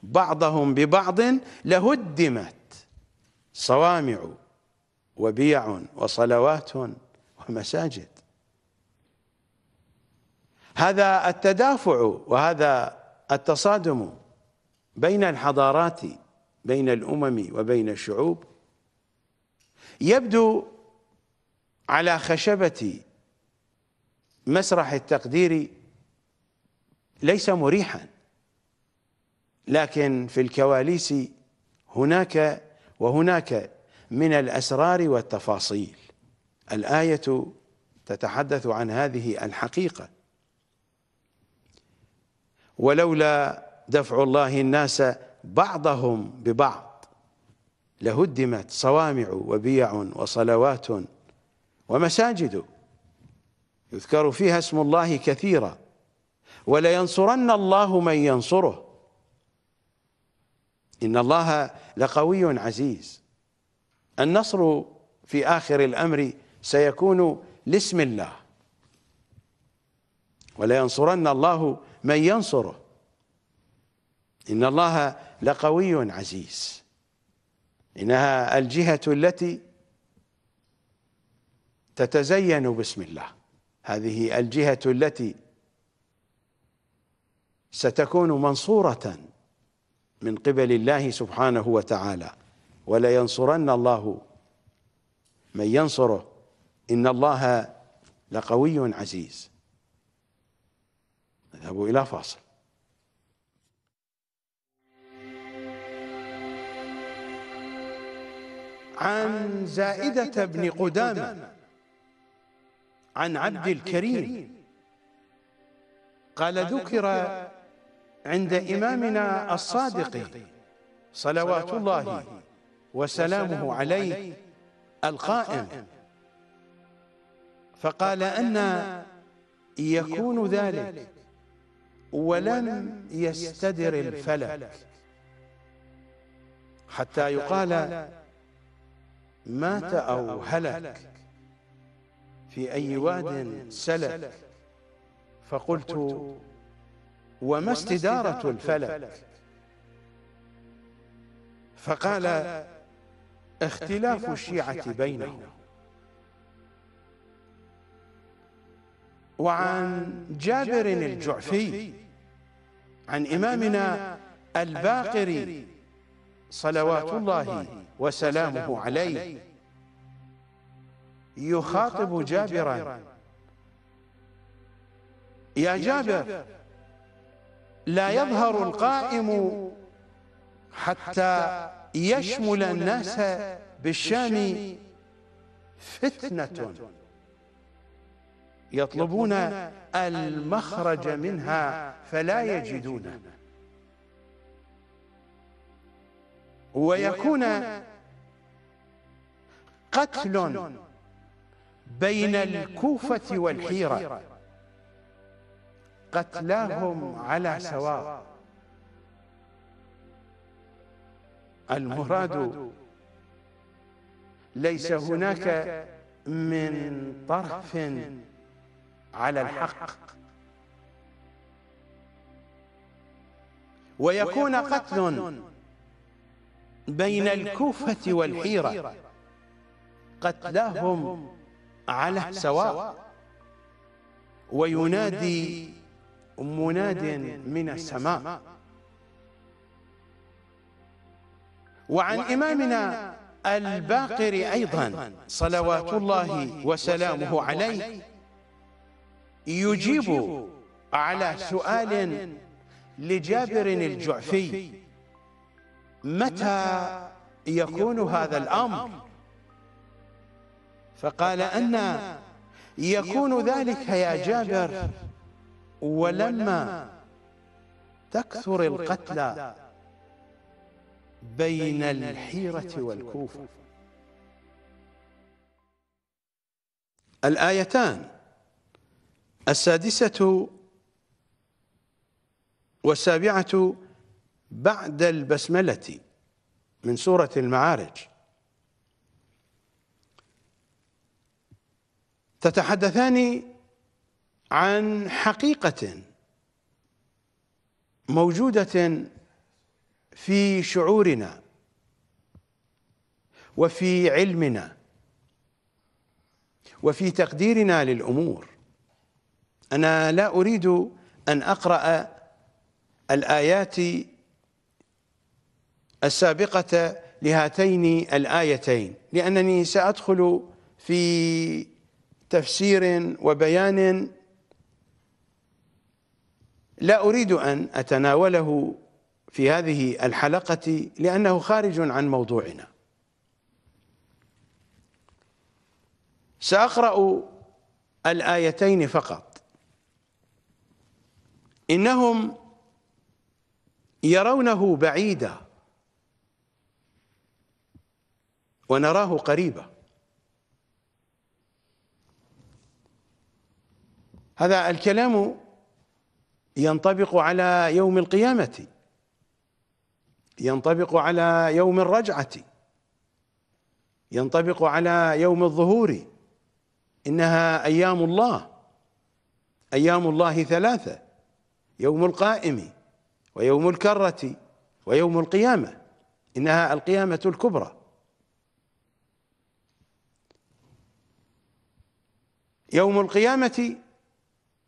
بعضهم ببعض لهدمت صوامع وبيع وصلوات ومساجد هذا التدافع وهذا التصادم بين الحضارات بين الامم وبين الشعوب يبدو على خشبه مسرح التقدير ليس مريحا لكن في الكواليس هناك وهناك من الأسرار والتفاصيل الآية تتحدث عن هذه الحقيقة ولولا دفع الله الناس بعضهم ببعض لهدمت صوامع وبيع وصلوات ومساجد يذكر فيها اسم الله كثيرا ولينصرن الله من ينصره إن الله لقوي عزيز النصر في آخر الأمر سيكون لاسم الله ولينصرن الله من ينصره إن الله لقوي عزيز إنها الجهة التي تتزين باسم الله هذه الجهة التي ستكون منصورة من قبل الله سبحانه وتعالى ولينصرن الله من ينصره إن الله لقوي عزيز نذهب إلى فاصل عن زائدة بن قدامة عن عبد الكريم قال ذكر عند إمامنا الصادق صلوات الله عليه وسلامه عليه القائم فقال أن يكون ذلك ولم يستدر الفلك حتى يقال مات أو هلك في أي واد سلك فقلت وما استدارة الفلك فقال اختلاف الشيعة بينهم وعن جابر الجعفي عن إمامنا الباقر صلوات الله وسلامه عليه يخاطب جابرا يا جابر لا يظهر القائم حتى يشمل الناس بالشام فتنة يطلبون المخرج منها فلا يجدونه ويكون قتل بين الكوفة والحيرة قتلاهم على سواء المراد ليس هناك من طرف على الحق ويكون قتل بين الكوفة والحيرة قتلاهم على سواء وينادي مناد من السماء وعن إمامنا الباقر أيضا صلوات الله وسلامه عليه يجيب على سؤال لجابر الجعفي متى يكون هذا الأمر فقال أن يكون ذلك يا جابر ولما تكثر القتلى بين الحيرة والكوفة الآيتان السادسة والسابعة بعد البسملة من سورة المعارج تتحدثان عن حقيقة موجودة في شعورنا وفي علمنا وفي تقديرنا للامور انا لا اريد ان اقرا الايات السابقه لهاتين الايتين لانني سادخل في تفسير وبيان لا اريد ان اتناوله في هذه الحلقة لأنه خارج عن موضوعنا سأقرأ الآيتين فقط إنهم يرونه بعيدا ونراه قريبا هذا الكلام ينطبق على يوم القيامه ينطبق على يوم الرجعة ينطبق على يوم الظهور إنها أيام الله أيام الله ثلاثة يوم القائم ويوم الكرة ويوم القيامة إنها القيامة الكبرى يوم القيامة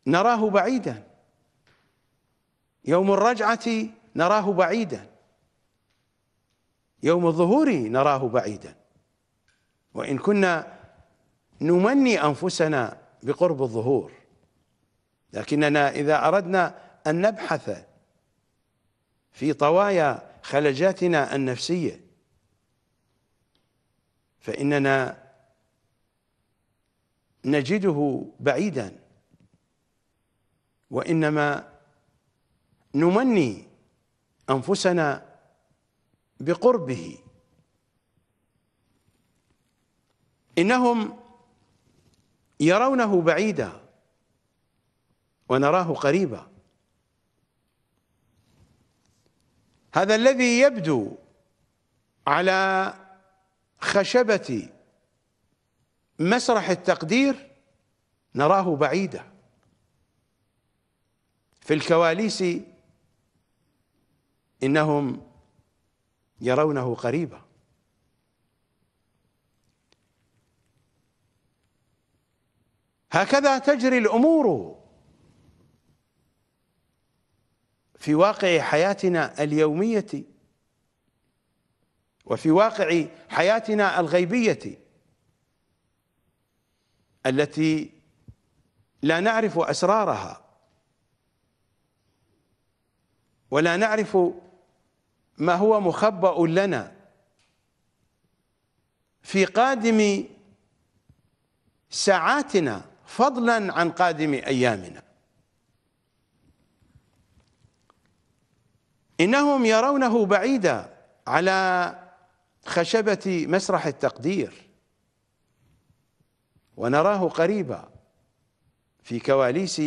نراه بعيدا يوم الرجعة نراه بعيدا يوم الظهور نراه بعيدا وإن كنا نمني أنفسنا بقرب الظهور لكننا إذا أردنا أن نبحث في طوايا خلجاتنا النفسية فإننا نجده بعيدا وإنما نمني أنفسنا بقربه انهم يرونه بعيدا ونراه قريبا هذا الذي يبدو على خشبه مسرح التقدير نراه بعيدا في الكواليس انهم يرونه قريبا هكذا تجري الامور في واقع حياتنا اليوميه وفي واقع حياتنا الغيبيه التي لا نعرف اسرارها ولا نعرف ما هو مخبأ لنا في قادم ساعاتنا فضلا عن قادم أيامنا إنهم يرونه بعيدا على خشبة مسرح التقدير ونراه قريبا في كواليس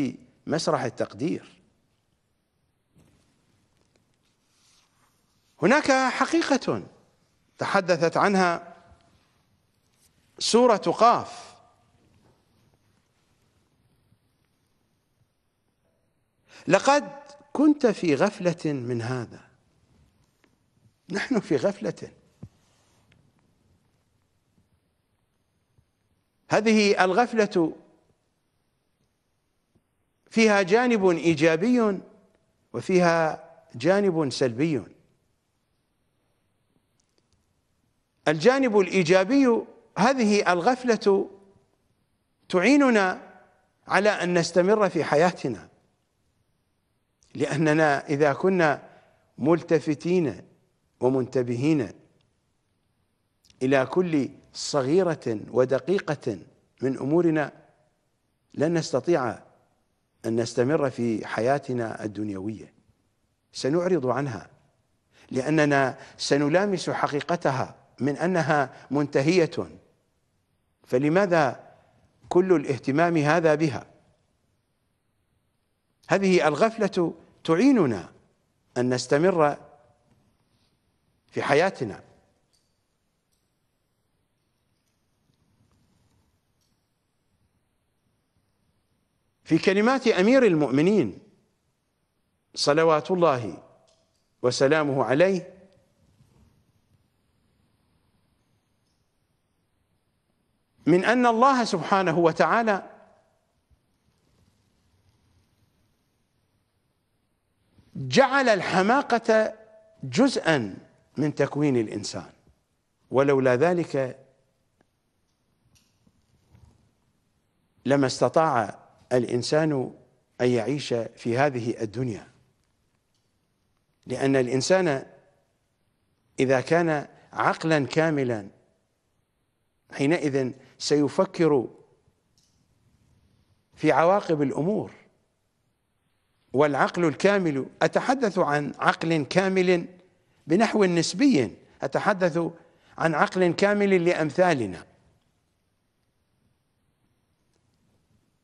مسرح التقدير هناك حقيقة تحدثت عنها سورة قاف لقد كنت في غفلة من هذا نحن في غفلة هذه الغفلة فيها جانب إيجابي وفيها جانب سلبي الجانب الايجابي هذه الغفله تعيننا على ان نستمر في حياتنا لاننا اذا كنا ملتفتين ومنتبهين الى كل صغيره ودقيقه من امورنا لن نستطيع ان نستمر في حياتنا الدنيويه سنعرض عنها لاننا سنلامس حقيقتها من انها منتهيه فلماذا كل الاهتمام هذا بها هذه الغفله تعيننا ان نستمر في حياتنا في كلمات امير المؤمنين صلوات الله وسلامه عليه من أن الله سبحانه وتعالى جعل الحماقة جزءا من تكوين الإنسان ولولا ذلك لما استطاع الإنسان أن يعيش في هذه الدنيا لأن الإنسان إذا كان عقلا كاملا حينئذ سيفكر في عواقب الأمور والعقل الكامل أتحدث عن عقل كامل بنحو نسبي أتحدث عن عقل كامل لأمثالنا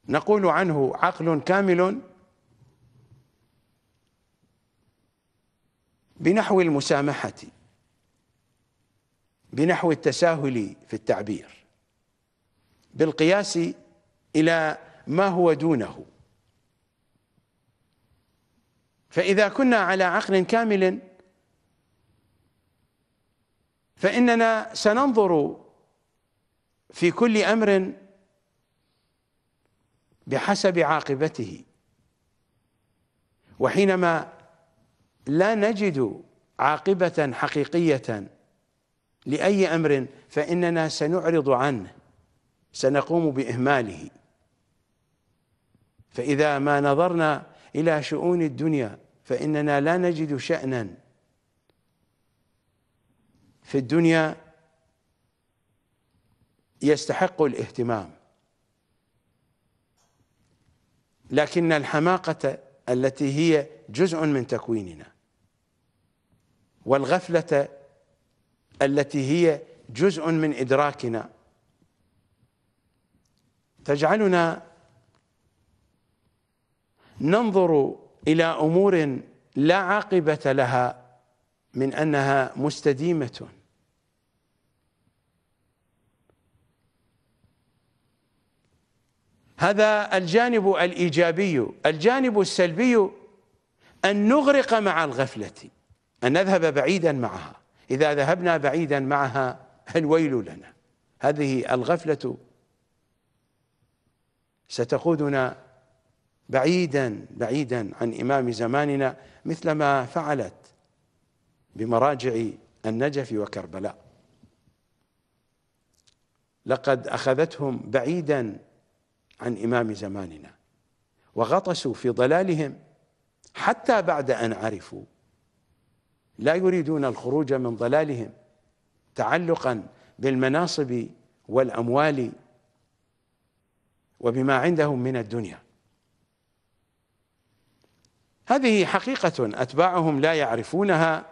نقول عنه عقل كامل بنحو المسامحة بنحو التساهل في التعبير بالقياس إلى ما هو دونه فإذا كنا على عقل كامل فإننا سننظر في كل أمر بحسب عاقبته وحينما لا نجد عاقبة حقيقية لأي أمر فإننا سنعرض عنه سنقوم باهماله فاذا ما نظرنا الى شؤون الدنيا فاننا لا نجد شانا في الدنيا يستحق الاهتمام لكن الحماقه التي هي جزء من تكويننا والغفله التي هي جزء من ادراكنا تجعلنا ننظر الى امور لا عاقبه لها من انها مستديمه هذا الجانب الايجابي الجانب السلبي ان نغرق مع الغفله ان نذهب بعيدا معها اذا ذهبنا بعيدا معها الويل لنا هذه الغفله ستقودنا بعيدا بعيدا عن إمام زماننا مثل ما فعلت بمراجع النجف وكربلاء لقد أخذتهم بعيدا عن إمام زماننا وغطسوا في ضلالهم حتى بعد أن عرفوا لا يريدون الخروج من ضلالهم تعلقا بالمناصب والأموال وبما عندهم من الدنيا هذه حقيقة أتباعهم لا يعرفونها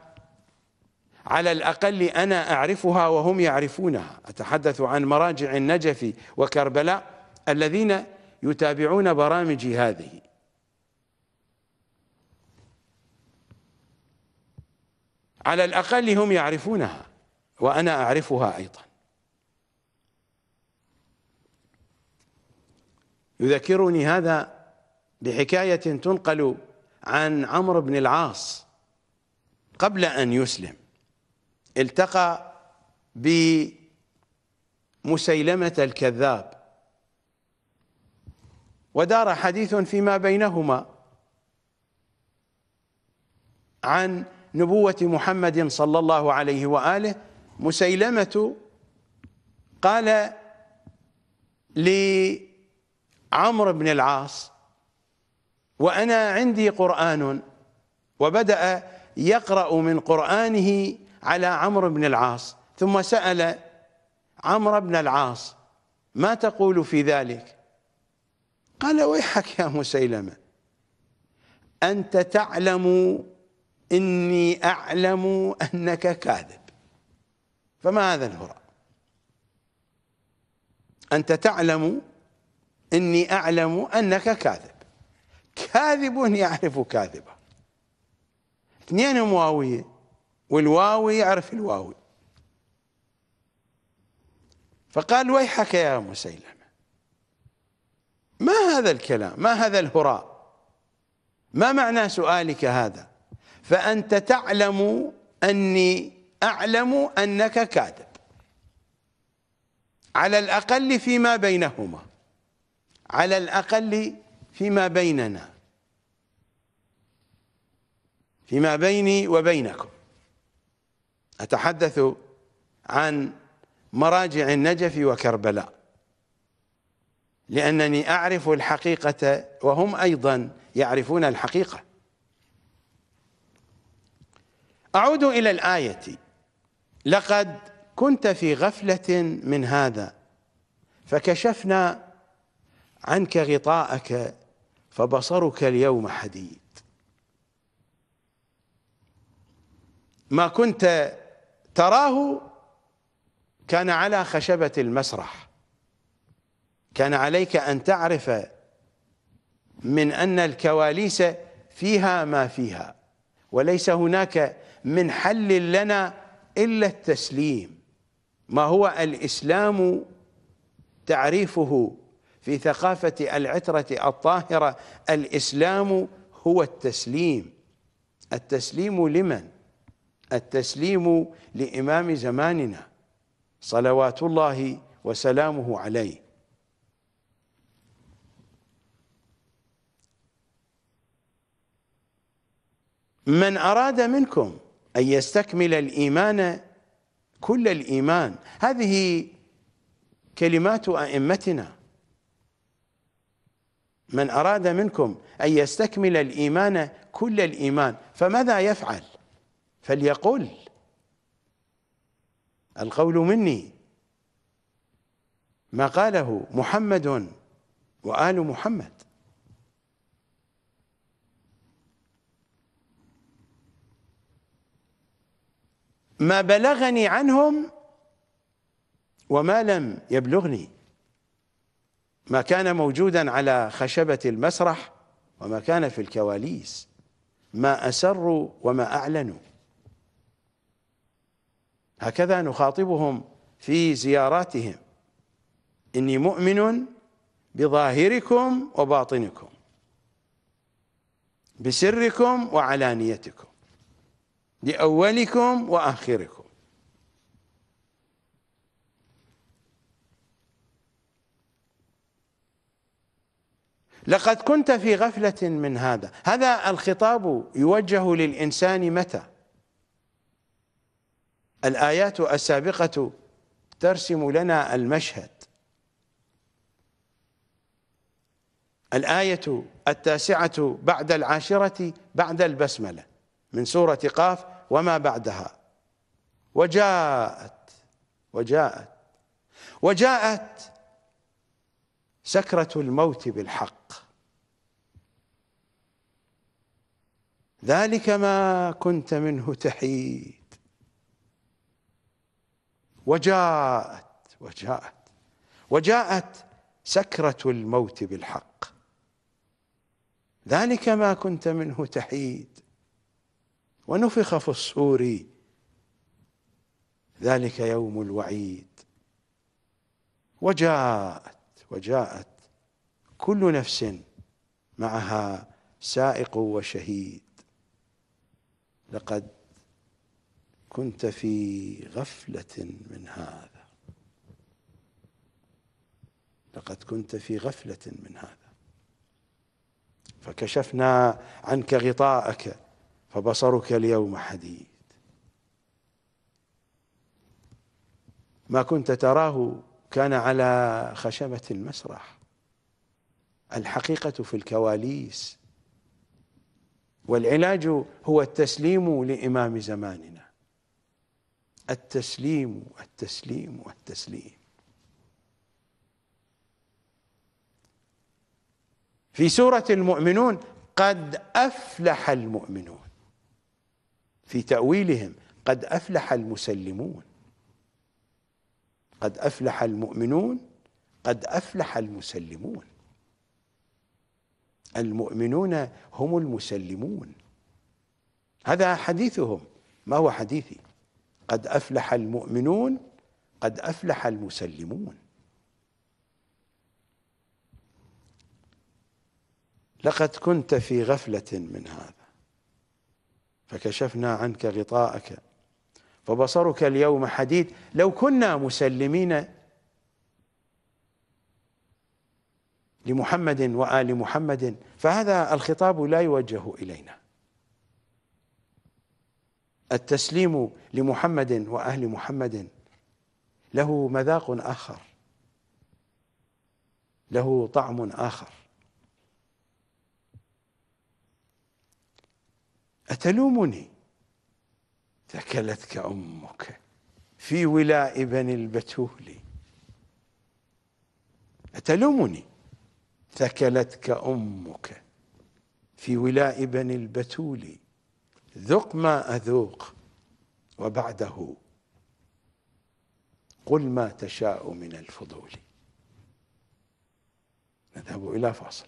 على الأقل أنا أعرفها وهم يعرفونها أتحدث عن مراجع النجف وكربلاء الذين يتابعون برامجي هذه على الأقل هم يعرفونها وأنا أعرفها أيضا يذكرني هذا بحكاية تنقل عن عمرو بن العاص قبل أن يسلم التقى بمسيلمة الكذاب ودار حديث فيما بينهما عن نبوة محمد صلى الله عليه وآله مسيلمة قال لي عمرو بن العاص وأنا عندي قرآن وبدأ يقرأ من قرآنه على عمرو بن العاص ثم سأل عمرو بن العاص ما تقول في ذلك قال ويحك يا مسيلمة أنت تعلم إني أعلم أنك كاذب فما هذا الهراء أنت تعلم إني أعلم أنك كاذب كاذب يعرف كاذبه اثنينهم واوية والواوي يعرف الواوي فقال ويحك يا مسيلمة ما هذا الكلام ما هذا الهراء ما معنى سؤالك هذا فأنت تعلم أني أعلم أنك كاذب على الأقل فيما بينهما على الأقل فيما بيننا فيما بيني وبينكم أتحدث عن مراجع النجف وكربلاء لأنني أعرف الحقيقة وهم أيضا يعرفون الحقيقة أعود إلى الآية لقد كنت في غفلة من هذا فكشفنا عنك غطاءك فبصرك اليوم حديد ما كنت تراه كان على خشبة المسرح كان عليك أن تعرف من أن الكواليس فيها ما فيها وليس هناك من حل لنا إلا التسليم ما هو الإسلام تعريفه في ثقافة العترة الطاهرة الإسلام هو التسليم التسليم لمن؟ التسليم لإمام زماننا صلوات الله وسلامه عليه من أراد منكم أن يستكمل الإيمان كل الإيمان هذه كلمات أئمتنا من أراد منكم أن يستكمل الإيمان كل الإيمان فماذا يفعل فليقل القول مني ما قاله محمد وآل محمد ما بلغني عنهم وما لم يبلغني ما كان موجودا على خشبة المسرح وما كان في الكواليس ما أسروا وما أعلنوا هكذا نخاطبهم في زياراتهم إني مؤمن بظاهركم وباطنكم بسركم وعلانيتكم لأولكم وآخركم لقد كنت في غفلة من هذا هذا الخطاب يوجه للإنسان متى الآيات السابقة ترسم لنا المشهد الآية التاسعة بعد العاشرة بعد البسملة من سورة قاف وما بعدها وجاءت وجاءت وجاءت سكرة الموت بالحق ذلك ما كنت منه تحيد وجاءت وجاءت وجاءت سكرة الموت بالحق ذلك ما كنت منه تحيد ونفخ في الصور ذلك يوم الوعيد وجاءت وجاءت كل نفس معها سائق وشهيد لقد كنت في غفلة من هذا لقد كنت في غفلة من هذا فكشفنا عنك غطاءك فبصرك اليوم حديد ما كنت تراه كان على خشبة المسرح الحقيقة في الكواليس والعلاج هو التسليم لإمام زماننا التسليم التسليم التسليم في سورة المؤمنون قد أفلح المؤمنون في تأويلهم قد أفلح المسلمون قد افلح المؤمنون قد افلح المسلمون المؤمنون هم المسلمون هذا حديثهم ما هو حديثي قد افلح المؤمنون قد افلح المسلمون لقد كنت في غفله من هذا فكشفنا عنك غطاءك فبصرك اليوم حديد لو كنا مسلمين لمحمد وآل محمد فهذا الخطاب لا يوجه إلينا التسليم لمحمد وأهل محمد له مذاق آخر له طعم آخر أتلومني تكلتك امك في ولاء بني البتول اتلومني ثكلتك امك في ولاء بني البتول ذق ما اذوق وبعده قل ما تشاء من الفضول نذهب الى فاصل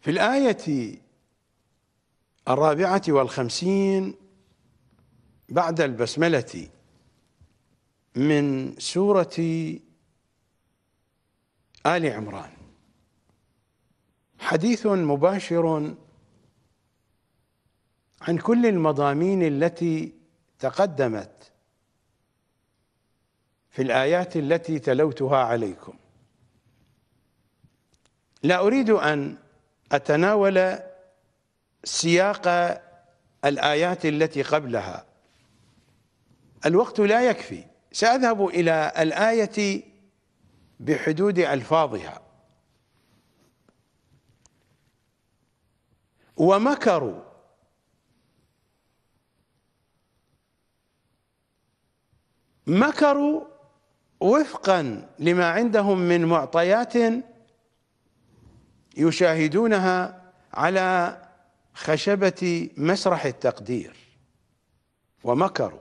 في الآية الرابعة والخمسين بعد البسملة من سورة آل عمران حديث مباشر عن كل المضامين التي تقدمت في الآيات التي تلوتها عليكم لا أريد أن أتناول سياق الآيات التي قبلها الوقت لا يكفي سأذهب إلى الآية بحدود ألفاظها ومكروا مكروا وفقا لما عندهم من معطيات يشاهدونها على خشبة مسرح التقدير ومكروا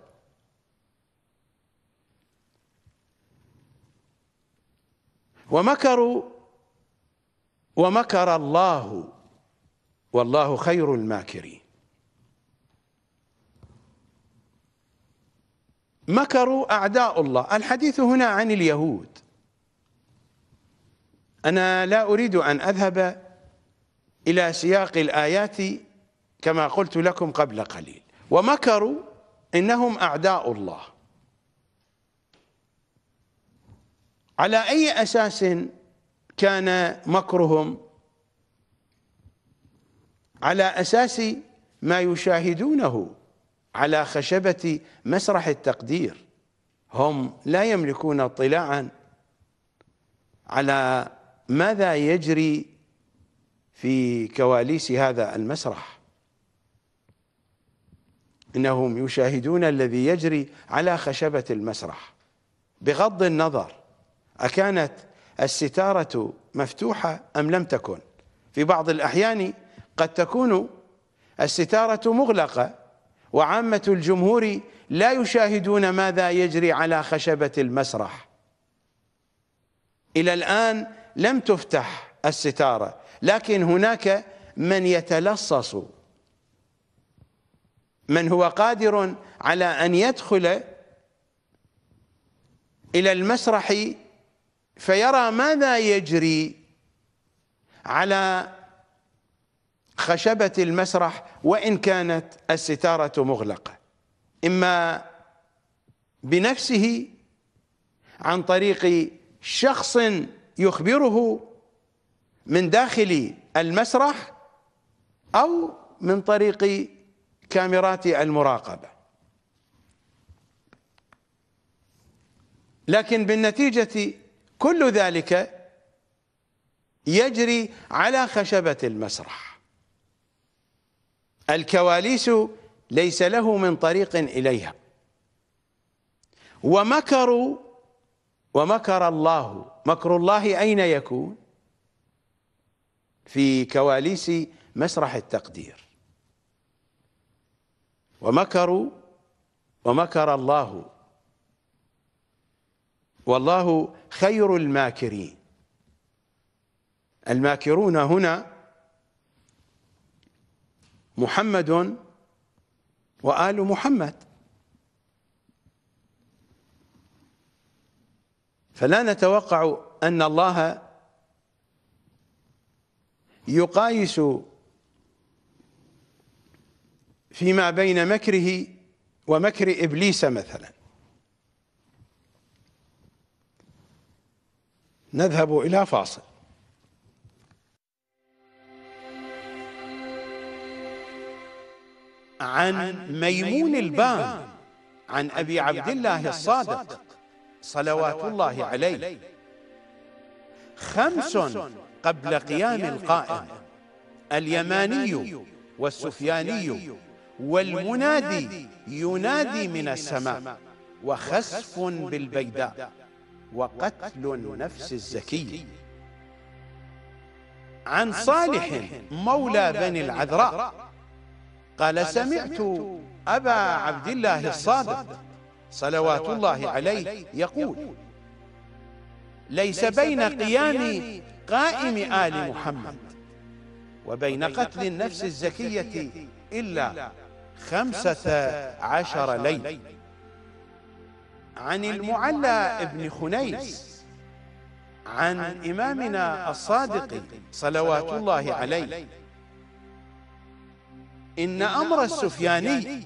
ومكروا ومكر الله والله خير الماكرين مكروا أعداء الله الحديث هنا عن اليهود أنا لا أريد أن أذهب إلى سياق الآيات كما قلت لكم قبل قليل ومكروا إنهم أعداء الله على أي أساس كان مكرهم على أساس ما يشاهدونه على خشبة مسرح التقدير هم لا يملكون اطلاعا على ماذا يجري في كواليس هذا المسرح انهم يشاهدون الذي يجري على خشبه المسرح بغض النظر اكانت الستاره مفتوحه ام لم تكن في بعض الاحيان قد تكون الستاره مغلقه وعامه الجمهور لا يشاهدون ماذا يجري على خشبه المسرح الى الان لم تفتح الستارة لكن هناك من يتلصص من هو قادر على أن يدخل إلى المسرح فيرى ماذا يجري على خشبة المسرح وإن كانت الستارة مغلقة إما بنفسه عن طريق شخص يخبره من داخل المسرح أو من طريق كاميرات المراقبة لكن بالنتيجة كل ذلك يجري على خشبة المسرح الكواليس ليس له من طريق إليها ومكروا ومكر الله مكر الله أين يكون في كواليس مسرح التقدير ومكروا ومكر الله والله خير الماكرين الماكرون هنا محمد وآل محمد فلا نتوقع أن الله يقايس فيما بين مكره ومكر إبليس مثلا نذهب إلى فاصل عن ميمون البام عن أبي عبد الله الصادق صلوات الله عليه خمس قبل قيام القائم اليماني والسفياني والمنادي ينادي من السماء وخسف بالبيداء وقتل النفس الزكي عن صالح مولى بني العذراء قال سمعت أبا عبد الله الصادق صلوات الله عليه يقول ليس بين قيام قائم آل محمد وبين قتل النفس الزكية إلا خمسة عشر ليلة عن المعلى بن خنيس عن إمامنا الصادق صلوات الله عليه إن أمر السفياني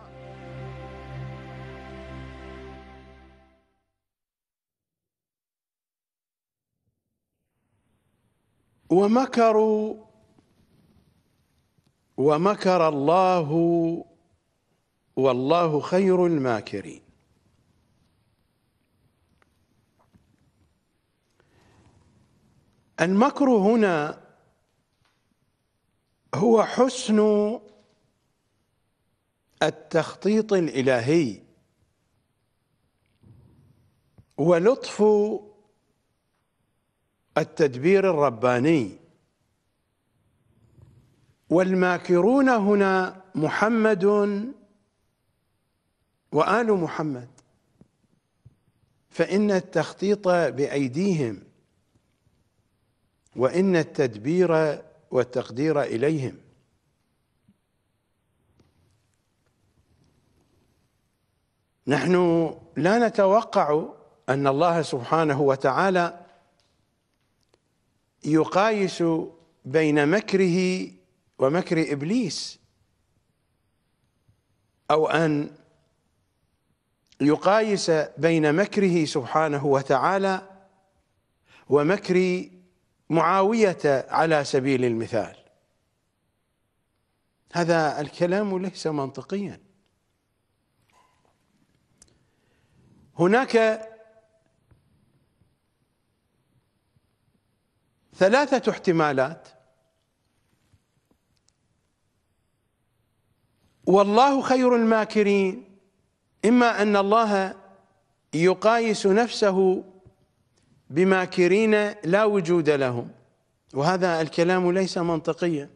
ومكروا ومكر الله والله خير الماكرين المكر هنا هو حسن التخطيط الالهي ولطف التدبير الرباني والماكرون هنا محمد وآل محمد فإن التخطيط بأيديهم وإن التدبير والتقدير إليهم نحن لا نتوقع أن الله سبحانه وتعالى يقايس بين مكره ومكر ابليس او ان يقايس بين مكره سبحانه وتعالى ومكر معاويه على سبيل المثال هذا الكلام ليس منطقيا هناك ثلاثة احتمالات والله خير الماكرين إما أن الله يقايس نفسه بماكرين لا وجود لهم وهذا الكلام ليس منطقيا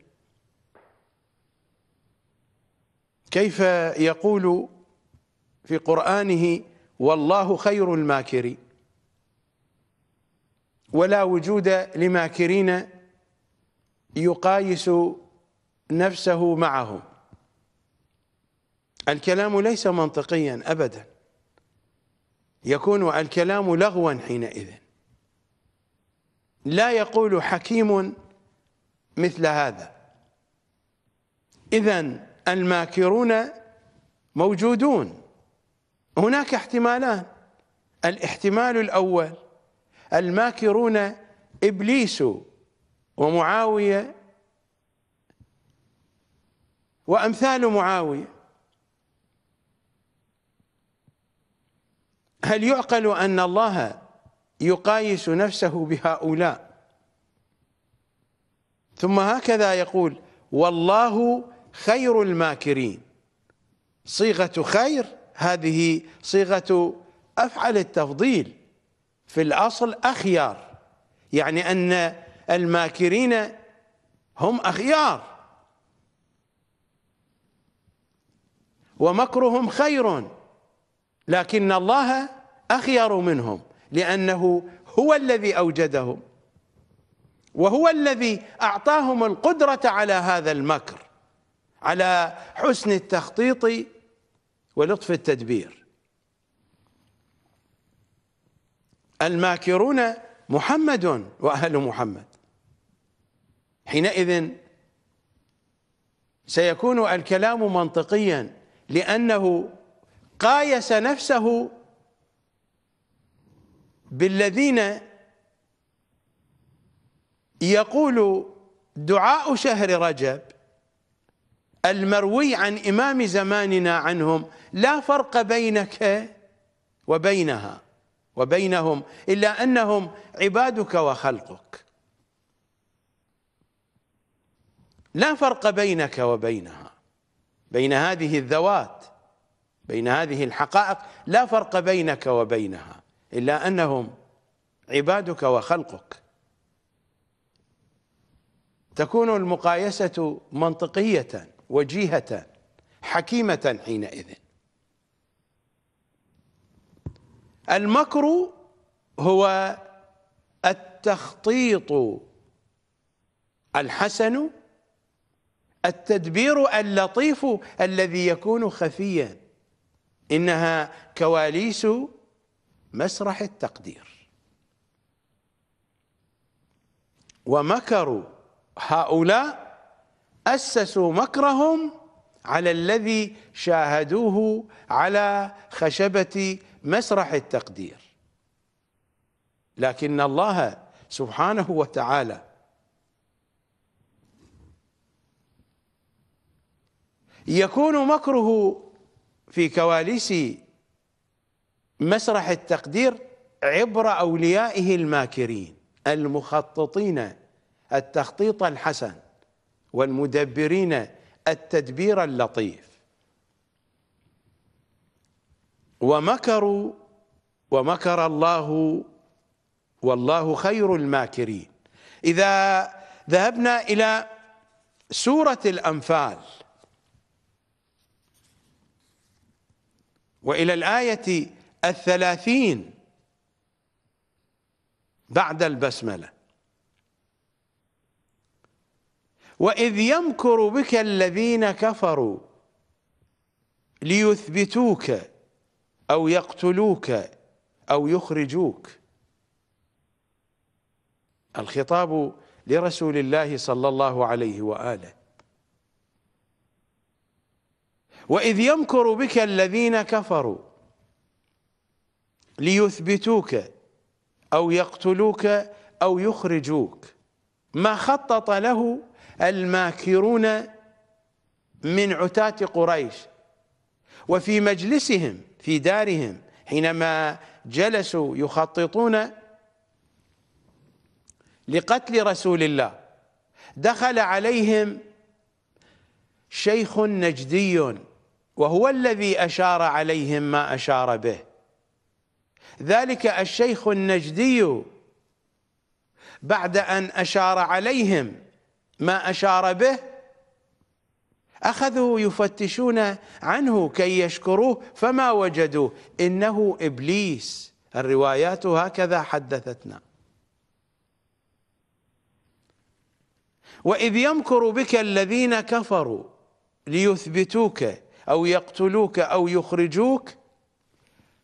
كيف يقول في قرآنه والله خير الماكرين ولا وجود لماكرين يقايس نفسه معه الكلام ليس منطقيا أبدا يكون الكلام لغوا حينئذ لا يقول حكيم مثل هذا إذا الماكرون موجودون هناك احتمالان الاحتمال الأول الماكرون إبليس ومعاوية وأمثال معاوية هل يعقل أن الله يقايس نفسه بهؤلاء ثم هكذا يقول والله خير الماكرين صيغة خير هذه صيغة أفعل التفضيل في الأصل أخيار يعني أن الماكرين هم أخيار ومكرهم خير لكن الله أخير منهم لأنه هو الذي أوجدهم وهو الذي أعطاهم القدرة على هذا المكر على حسن التخطيط ولطف التدبير الماكرون محمد وأهل محمد حينئذ سيكون الكلام منطقيا لأنه قايس نفسه بالذين يقول دعاء شهر رجب المروي عن إمام زماننا عنهم لا فرق بينك وبينها وبينهم إلا أنهم عبادك وخلقك لا فرق بينك وبينها بين هذه الذوات بين هذه الحقائق لا فرق بينك وبينها إلا أنهم عبادك وخلقك تكون المقايسة منطقية وجيهة حكيمة حينئذ المكر هو التخطيط الحسن التدبير اللطيف الذي يكون خفيا إنها كواليس مسرح التقدير ومكروا هؤلاء أسسوا مكرهم على الذي شاهدوه على خشبة مسرح التقدير لكن الله سبحانه وتعالى يكون مكره في كواليس مسرح التقدير عبر أوليائه الماكرين المخططين التخطيط الحسن والمدبرين التدبير اللطيف ومكروا ومكر الله والله خير الماكرين إذا ذهبنا إلى سورة الأنفال وإلى الآية الثلاثين بعد البسملة وإذ يمكر بك الذين كفروا ليثبتوك أو يقتلوك أو يخرجوك الخطاب لرسول الله صلى الله عليه وآله وإذ يمكر بك الذين كفروا ليثبتوك أو يقتلوك أو يخرجوك ما خطط له الماكرون من عتاة قريش وفي مجلسهم في دارهم حينما جلسوا يخططون لقتل رسول الله دخل عليهم شيخ نجدي وهو الذي أشار عليهم ما أشار به ذلك الشيخ النجدي بعد أن أشار عليهم ما أشار به أخذوا يفتشون عنه كي يشكروه فما وجدوه إنه إبليس الروايات هكذا حدثتنا وإذ يمكر بك الذين كفروا ليثبتوك أو يقتلوك أو يخرجوك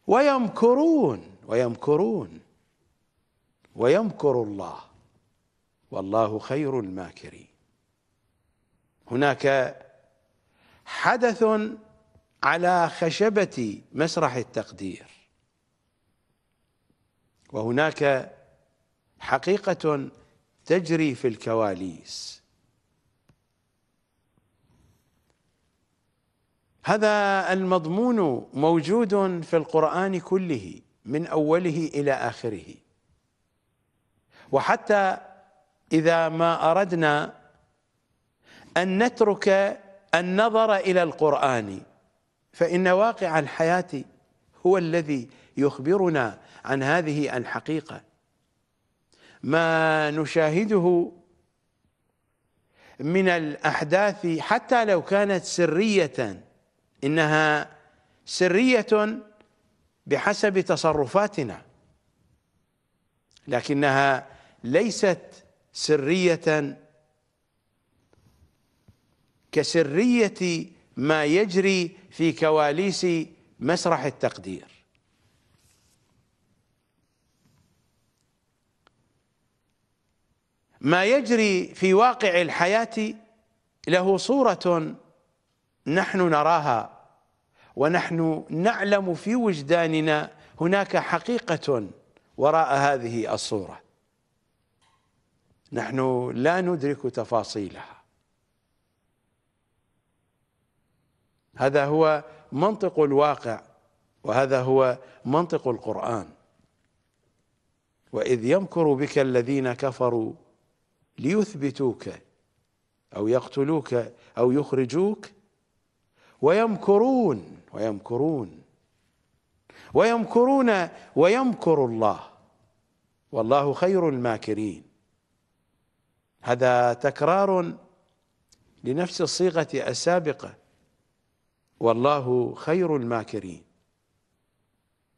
ويمكرون ويمكرون ويمكر الله والله خير الماكرين هناك حدث على خشبة مسرح التقدير وهناك حقيقة تجري في الكواليس هذا المضمون موجود في القرآن كله من أوله إلى آخره وحتى إذا ما أردنا أن نترك النظر إلى القرآن فإن واقع الحياة هو الذي يخبرنا عن هذه الحقيقة ما نشاهده من الأحداث حتى لو كانت سرية إنها سرية بحسب تصرفاتنا لكنها ليست سرية كسرية ما يجري في كواليس مسرح التقدير ما يجري في واقع الحياة له صورة نحن نراها ونحن نعلم في وجداننا هناك حقيقة وراء هذه الصورة نحن لا ندرك تفاصيلها هذا هو منطق الواقع وهذا هو منطق القرآن وإذ يمكر بك الذين كفروا ليثبتوك أو يقتلوك أو يخرجوك ويمكرون ويمكرون ويمكرون ويمكر الله والله خير الماكرين هذا تكرار لنفس الصيغة السابقة والله خير الماكرين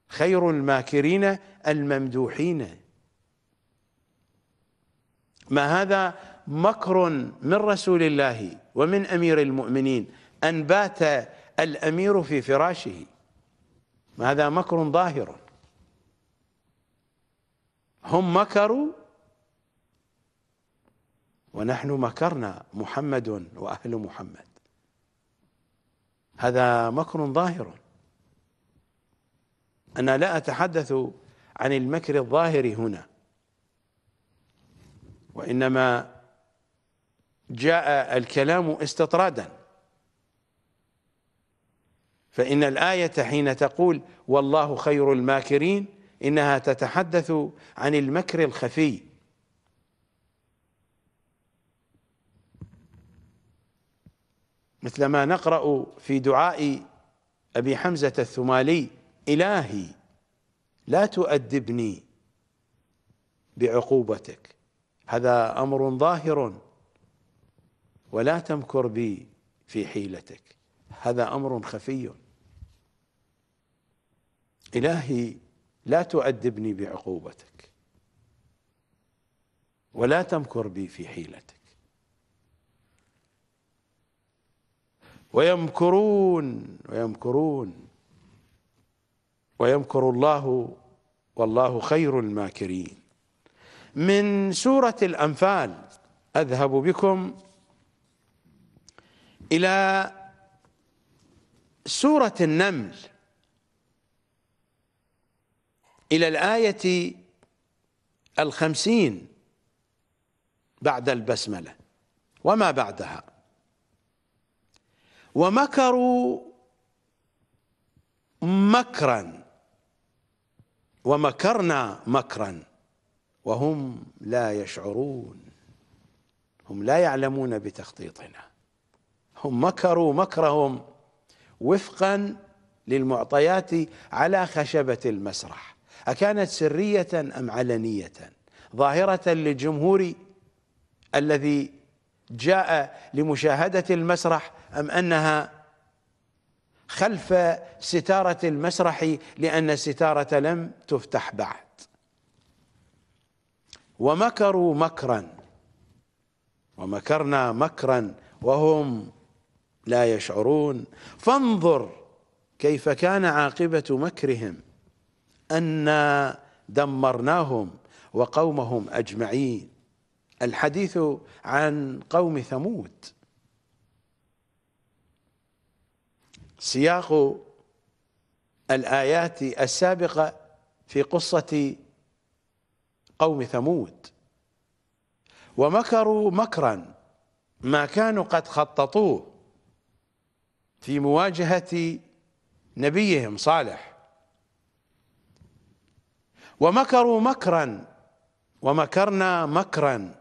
خير الماكرين الممدوحين ما هذا مكر من رسول الله ومن أمير المؤمنين أن بات الأمير في فراشه ما هذا مكر ظاهر هم مكروا ونحن مكرنا محمد وأهل محمد هذا مكر ظاهر أنا لا أتحدث عن المكر الظاهر هنا وإنما جاء الكلام استطرادا فإن الآية حين تقول والله خير الماكرين إنها تتحدث عن المكر الخفي مثل ما نقرأ في دعاء أبي حمزة الثمالي إلهي لا تؤدبني بعقوبتك هذا أمر ظاهر ولا تمكر بي في حيلتك هذا أمر خفي إلهي لا تؤدبني بعقوبتك ولا تمكر بي في حيلتك ويمكرون ويمكرون ويمكر الله والله خير الماكرين من سورة الأنفال أذهب بكم إلى سورة النمل إلى الآية الخمسين بعد البسملة وما بعدها ومكروا مكرا ومكرنا مكرا وهم لا يشعرون هم لا يعلمون بتخطيطنا هم مكروا مكرهم وفقا للمعطيات على خشبة المسرح أكانت سرية أم علنية ظاهرة للجمهور الذي جاء لمشاهدة المسرح أم أنها خلف ستارة المسرح لأن الستارة لم تفتح بعد ومكروا مكرا ومكرنا مكرا وهم لا يشعرون فانظر كيف كان عاقبة مكرهم أنا دمرناهم وقومهم أجمعين الحديث عن قوم ثمود سياق الآيات السابقة في قصة قوم ثمود ومكروا مكرا ما كانوا قد خططوه في مواجهة نبيهم صالح ومكروا مكرا ومكرنا مكرا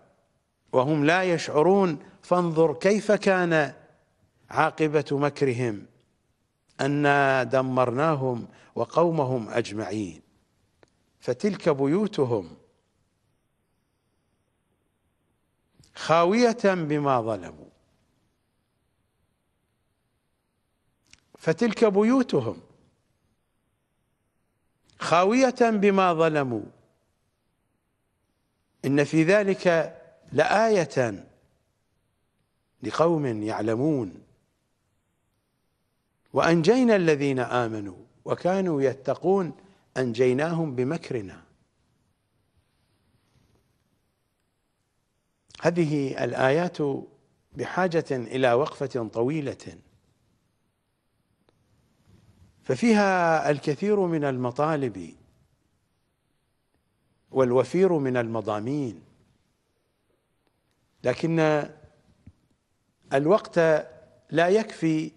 وهم لا يشعرون فانظر كيف كان عاقبة مكرهم أنا دمرناهم وقومهم أجمعين فتلك بيوتهم خاوية بما ظلموا فتلك بيوتهم خاوية بما ظلموا إن في ذلك لآية لقوم يعلمون وأنجينا الذين آمنوا وكانوا يتقون أنجيناهم بمكرنا هذه الآيات بحاجة إلى وقفة طويلة ففيها الكثير من المطالب والوفير من المضامين لكن الوقت لا يكفي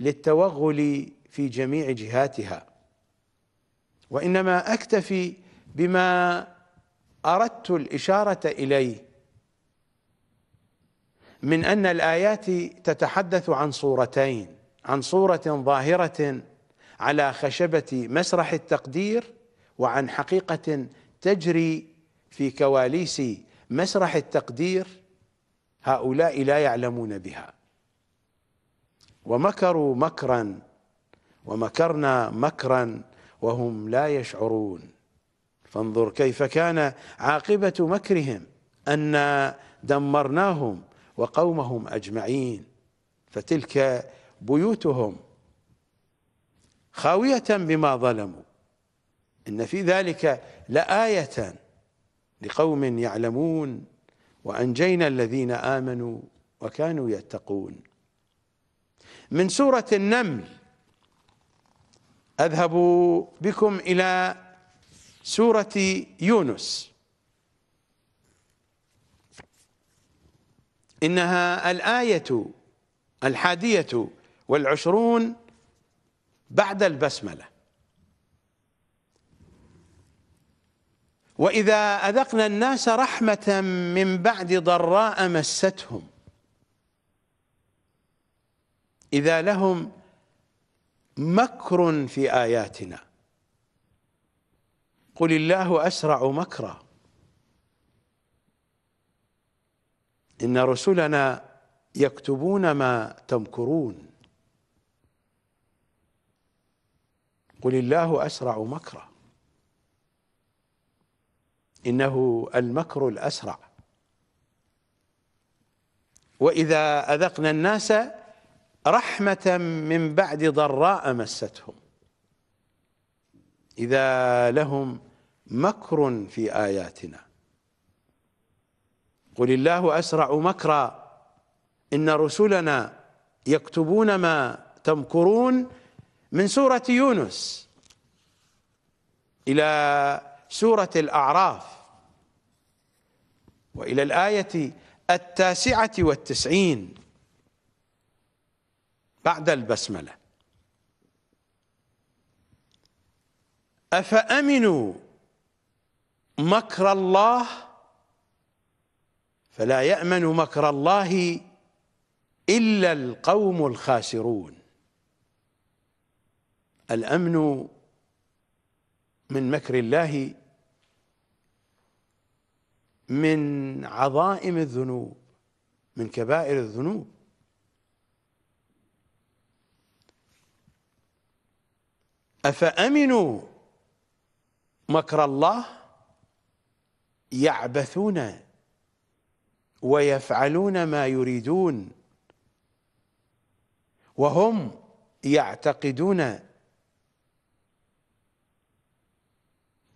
للتوغل في جميع جهاتها وإنما أكتفي بما أردت الإشارة إليه من أن الآيات تتحدث عن صورتين عن صورة ظاهرة على خشبة مسرح التقدير وعن حقيقة تجري في كواليس مسرح التقدير هؤلاء لا يعلمون بها ومكروا مكرا ومكرنا مكرا وهم لا يشعرون فانظر كيف كان عاقبة مكرهم أن دمرناهم وقومهم أجمعين فتلك بيوتهم خاوية بما ظلموا إن في ذلك لآية لقوم يعلمون وأنجينا الذين آمنوا وكانوا يتقون من سورة النمل أذهب بكم إلى سورة يونس إنها الآية الحادية والعشرون بعد البسملة وإذا أذقنا الناس رحمة من بعد ضراء مستهم إذا لهم مكر في آياتنا قل الله أسرع مكرا إن رسلنا يكتبون ما تمكرون قل الله أسرع مكرا إنه المكر الأسرع وإذا أذقنا الناس رحمة من بعد ضراء مستهم إذا لهم مكر في آياتنا قل الله أسرع مكرا إن رسلنا يكتبون ما تمكرون من سورة يونس إلى سورة الأعراف وإلى الآية التاسعة والتسعين بعد البسملة أفأمنوا مكر الله فلا يأمن مكر الله إلا القوم الخاسرون الأمن من مكر الله من عظائم الذنوب من كبائر الذنوب أفأمنوا مكر الله يعبثون ويفعلون ما يريدون وهم يعتقدون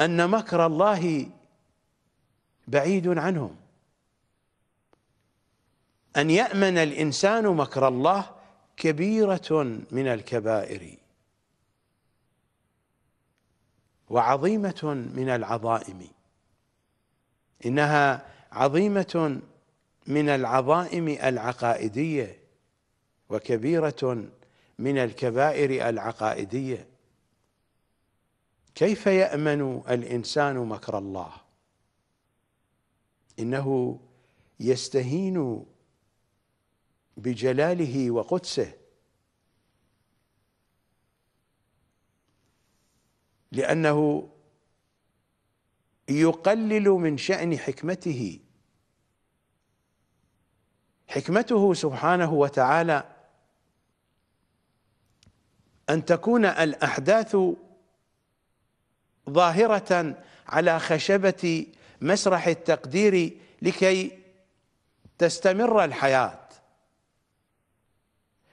أن مكر الله بعيد عنهم أن يأمن الإنسان مكر الله كبيرة من الكبائر وعظيمة من العظائم إنها عظيمة من العظائم العقائدية وكبيرة من الكبائر العقائدية كيف يأمن الإنسان مكر الله إنه يستهين بجلاله وقدسه لأنه يقلل من شأن حكمته حكمته سبحانه وتعالى أن تكون الأحداث ظاهرة على خشبة مسرح التقدير لكي تستمر الحياة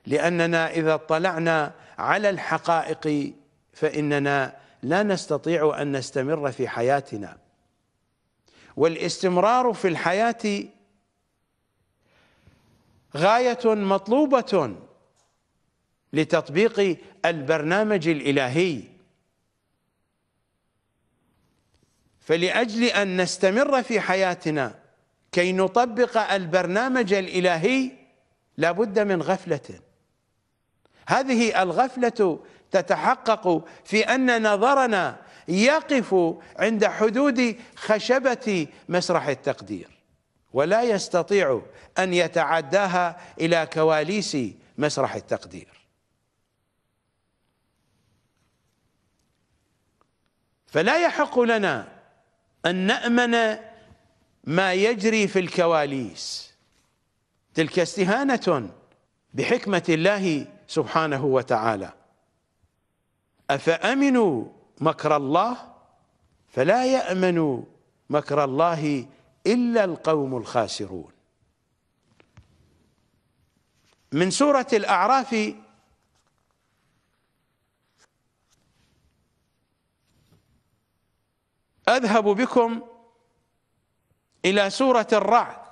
لأننا إذا اطلعنا على الحقائق فإننا لا نستطيع أن نستمر في حياتنا والاستمرار في الحياة غاية مطلوبة لتطبيق البرنامج الإلهي فلأجل أن نستمر في حياتنا كي نطبق البرنامج الإلهي لابد من غفلة هذه الغفلة تتحقق في أن نظرنا يقف عند حدود خشبة مسرح التقدير ولا يستطيع أن يتعداها إلى كواليس مسرح التقدير فلا يحق لنا أن نأمن ما يجري في الكواليس تلك استهانة بحكمة الله سبحانه وتعالى أفأمنوا مكر الله فلا يأمن مكر الله إلا القوم الخاسرون من سورة الأعراف أذهب بكم إلى سورة الرعد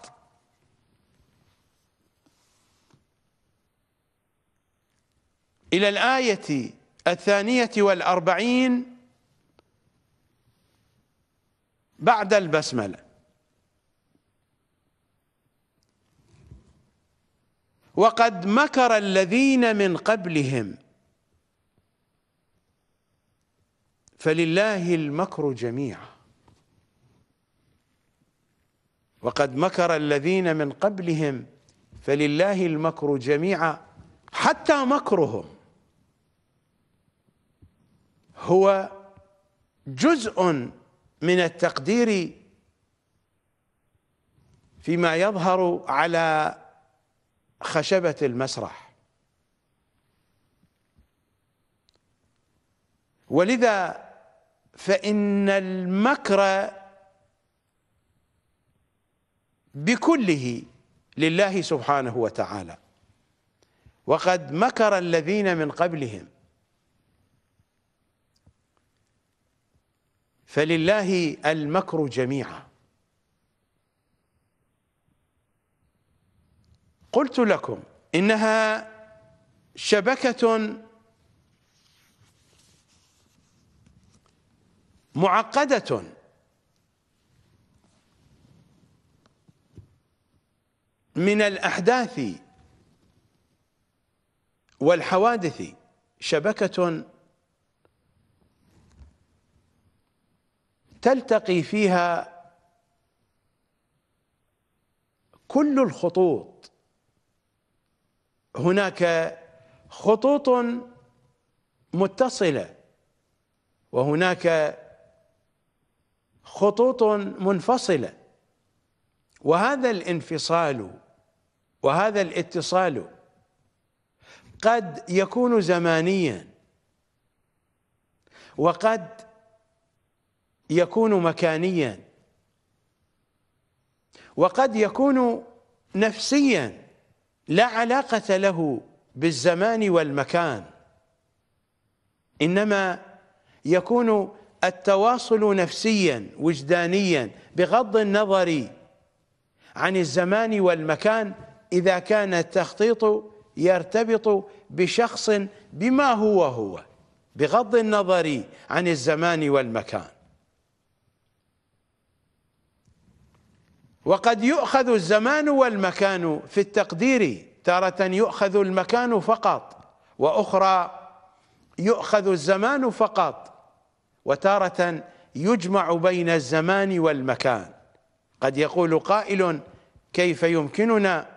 إلى الآية الثانية والأربعين بعد البسملة وقد مكر الذين من قبلهم فلله المكر جميعا وقد مكر الذين من قبلهم فلله المكر جميعا حتى مكرهم هو جزء من التقدير فيما يظهر على خشبة المسرح ولذا فإن المكر بكله لله سبحانه وتعالى وقد مكر الذين من قبلهم فلله المكر جميعا قلت لكم إنها شبكة معقدة من الأحداث والحوادث شبكة تلتقي فيها كل الخطوط هناك خطوط متصله وهناك خطوط منفصله وهذا الانفصال وهذا الاتصال قد يكون زمانيا وقد يكون مكانيا وقد يكون نفسيا لا علاقة له بالزمان والمكان إنما يكون التواصل نفسيا وجدانيا بغض النظر عن الزمان والمكان إذا كان التخطيط يرتبط بشخص بما هو هو بغض النظر عن الزمان والمكان وقد يؤخذ الزمان والمكان في التقدير تارة يؤخذ المكان فقط وأخرى يؤخذ الزمان فقط وتارة يجمع بين الزمان والمكان قد يقول قائل كيف يمكننا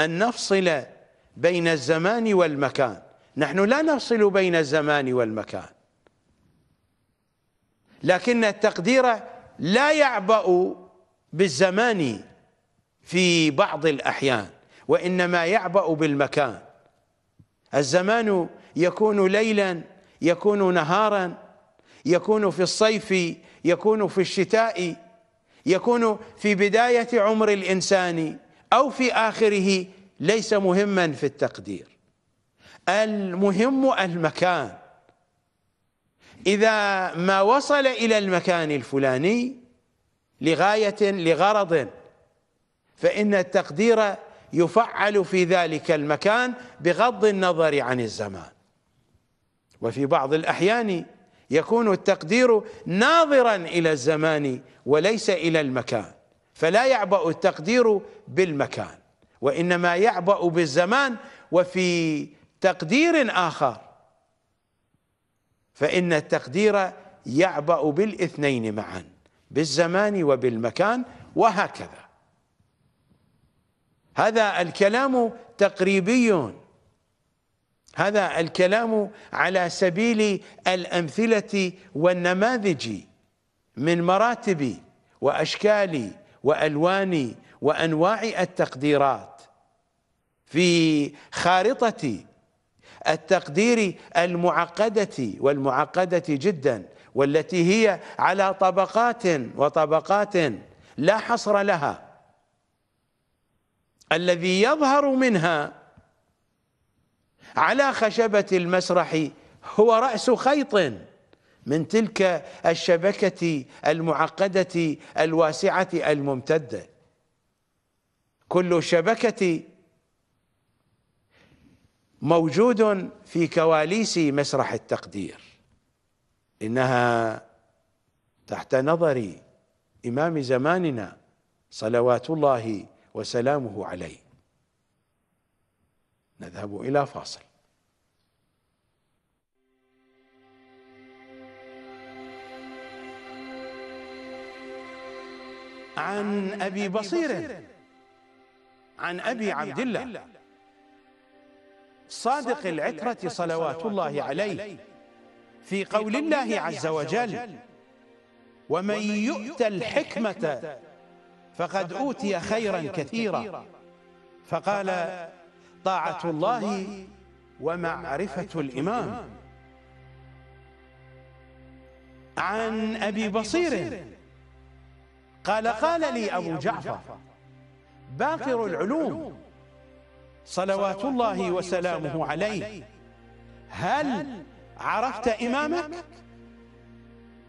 أن نفصل بين الزمان والمكان نحن لا نفصل بين الزمان والمكان لكن التقدير لا يعبأ بالزمان في بعض الأحيان وإنما يعبأ بالمكان الزمان يكون ليلا يكون نهارا يكون في الصيف يكون في الشتاء يكون في بداية عمر الإنسان أو في آخره ليس مهما في التقدير المهم المكان إذا ما وصل إلى المكان الفلاني لغايه لغرض فان التقدير يفعل في ذلك المكان بغض النظر عن الزمان وفي بعض الاحيان يكون التقدير ناظرا الى الزمان وليس الى المكان فلا يعبأ التقدير بالمكان وانما يعبأ بالزمان وفي تقدير اخر فان التقدير يعبأ بالاثنين معا بالزمان وبالمكان وهكذا هذا الكلام تقريبي هذا الكلام على سبيل الأمثلة والنماذج من مراتب وأشكال وألوان وأنواع التقديرات في خارطة التقدير المعقدة والمعقدة جدا والتي هي على طبقات وطبقات لا حصر لها الذي يظهر منها على خشبة المسرح هو رأس خيط من تلك الشبكة المعقدة الواسعة الممتدة كل شبكة موجود في كواليس مسرح التقدير إنها تحت نظر إمام زماننا صلوات الله وسلامه عليه نذهب إلى فاصل عن أبي بصير عن أبي عبد الله صادق العترة صلوات الله عليه في قول الله عز وجل ومن يؤت الحكمة فقد أوتي خيرا كثيرا فقال طاعة الله ومعرفة الإمام عن أبي بصير قال قال لي أبو جعفر باقر العلوم صلوات الله وسلامه عليه هل عرفت إمامك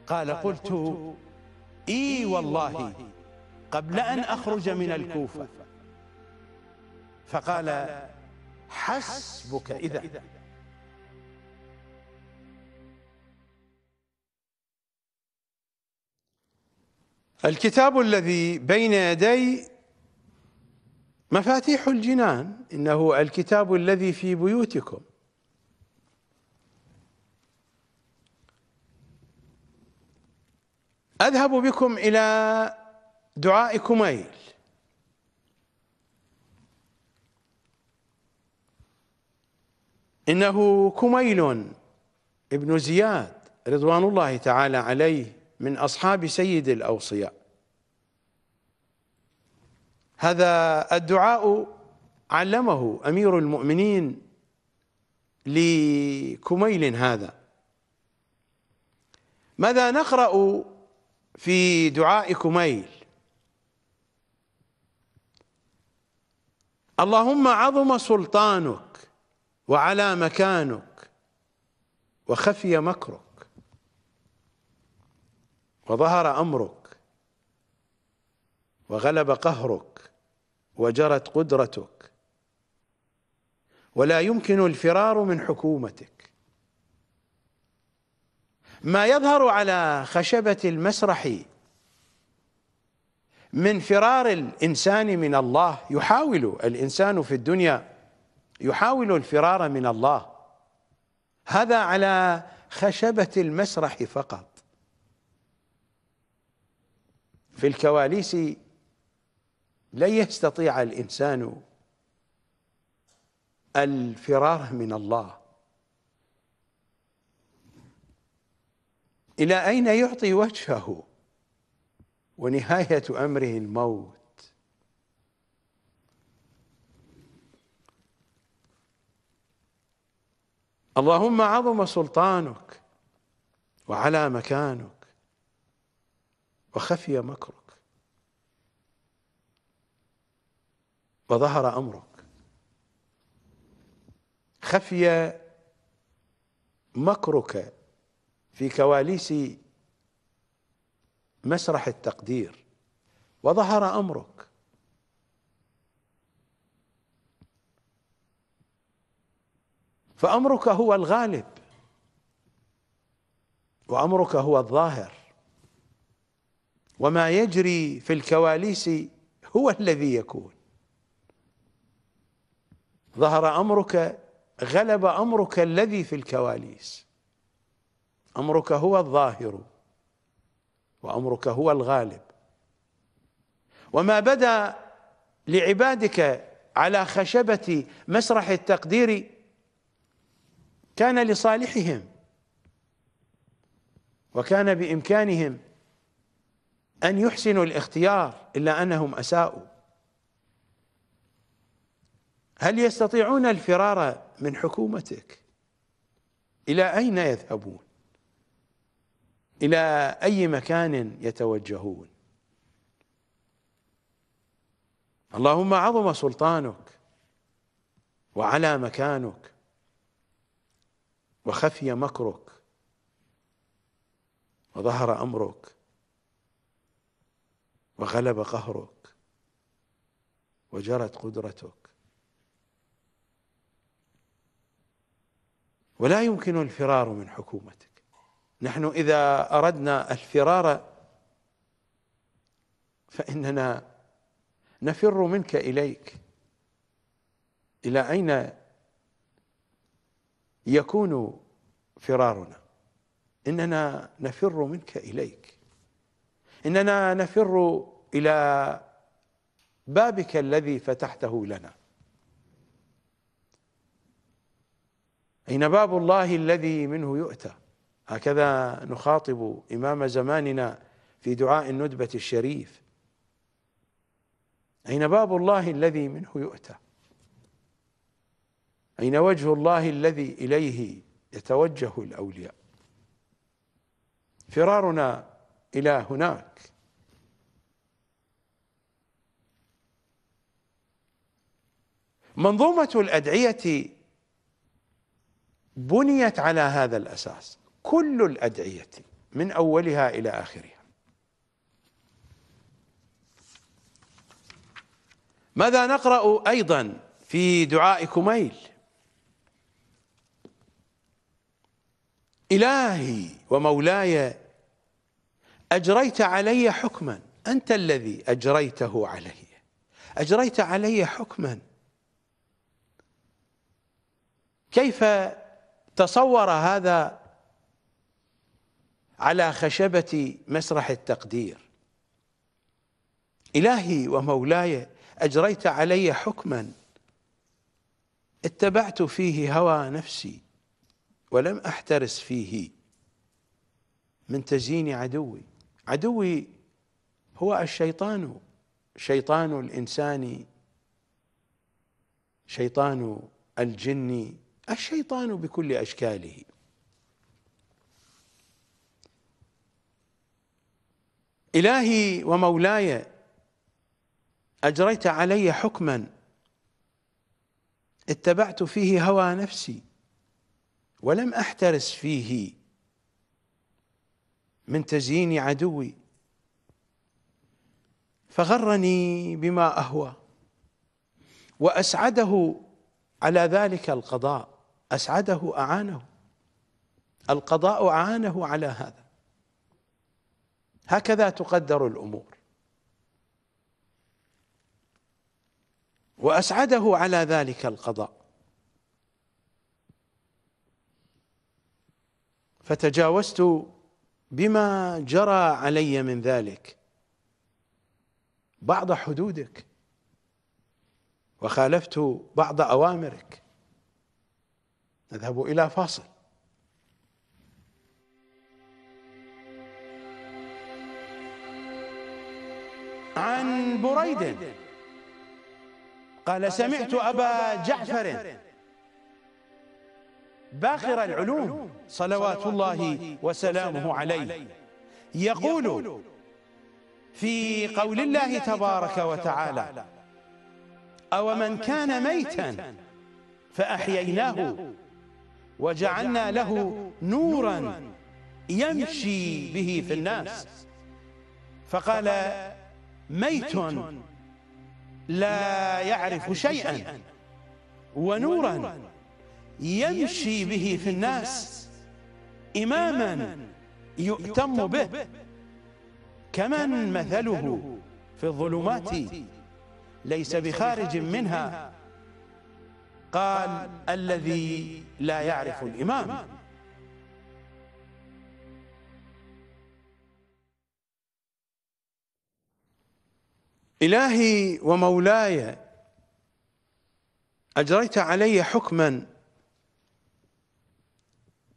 قال قلت إي والله قبل أن أخرج من الكوفة فقال حسبك إذا الكتاب الذي بين يدي مفاتيح الجنان إنه الكتاب الذي في بيوتكم أذهب بكم إلى دعاء كميل إنه كميل ابن زياد رضوان الله تعالى عليه من أصحاب سيد الأوصياء هذا الدعاء علمه أمير المؤمنين لكميل هذا ماذا نقرأ في دعاء كميل اللهم عظم سلطانك وعلى مكانك وخفي مكرك وظهر امرك وغلب قهرك وجرت قدرتك ولا يمكن الفرار من حكومتك ما يظهر على خشبة المسرح من فرار الإنسان من الله يحاول الإنسان في الدنيا يحاول الفرار من الله هذا على خشبة المسرح فقط في الكواليس لن يستطيع الإنسان الفرار من الله إلى أين يعطي وجهه ونهاية أمره الموت اللهم عظم سلطانك وعلى مكانك وخفي مكرك وظهر أمرك خفي مكرك في كواليس مسرح التقدير وظهر امرك فامرك هو الغالب وامرك هو الظاهر وما يجري في الكواليس هو الذي يكون ظهر امرك غلب امرك الذي في الكواليس امرك هو الظاهر وامرك هو الغالب وما بدا لعبادك على خشبه مسرح التقدير كان لصالحهم وكان بامكانهم ان يحسنوا الاختيار الا انهم اساءوا هل يستطيعون الفرار من حكومتك الى اين يذهبون إلى أي مكان يتوجهون اللهم عظم سلطانك وعلى مكانك وخفي مكرك وظهر أمرك وغلب قهرك وجرت قدرتك ولا يمكن الفرار من حكومتك نحن إذا أردنا الفرار فإننا نفر منك إليك إلى أين يكون فرارنا إننا نفر منك إليك إننا نفر إلى بابك الذي فتحته لنا أين باب الله الذي منه يؤتى هكذا نخاطب إمام زماننا في دعاء الندبة الشريف أين باب الله الذي منه يؤتى أين وجه الله الذي إليه يتوجه الأولياء فرارنا إلى هناك منظومة الأدعية بنيت على هذا الأساس كل الأدعية من أولها إلى آخرها ماذا نقرأ أيضا في دعاء كميل إلهي ومولاي أجريت علي حكما أنت الذي أجريته علي أجريت علي حكما كيف تصور هذا على خشبة مسرح التقدير إلهي ومولاي أجريت علي حكما اتبعت فيه هوى نفسي ولم أحترس فيه من تزيين عدوي عدوي هو الشيطان شيطان الإنسان شيطان الجن الشيطان بكل أشكاله إلهي ومولاي أجريت علي حكما اتبعت فيه هوى نفسي ولم أحترس فيه من تزيين عدوي فغرني بما أهوى وأسعده على ذلك القضاء أسعده أعانه القضاء أعانه على هذا هكذا تقدر الأمور وأسعده على ذلك القضاء فتجاوزت بما جرى علي من ذلك بعض حدودك وخالفت بعض أوامرك نذهب إلى فاصل عن بريد قال سمعت أبا جعفر باخر العلوم صلوات الله وسلامه عليه يقول في قول الله تبارك وتعالى أو من كان ميتا فأحييناه وجعلنا له نورا يمشي به في الناس فقال ميت لا يعرف شيئا ونورا يمشي به في الناس إماما يؤتم به كمن مثله في الظلمات ليس بخارج منها قال الذي لا يعرف الإمام إلهي ومولاي أجريت علي حكما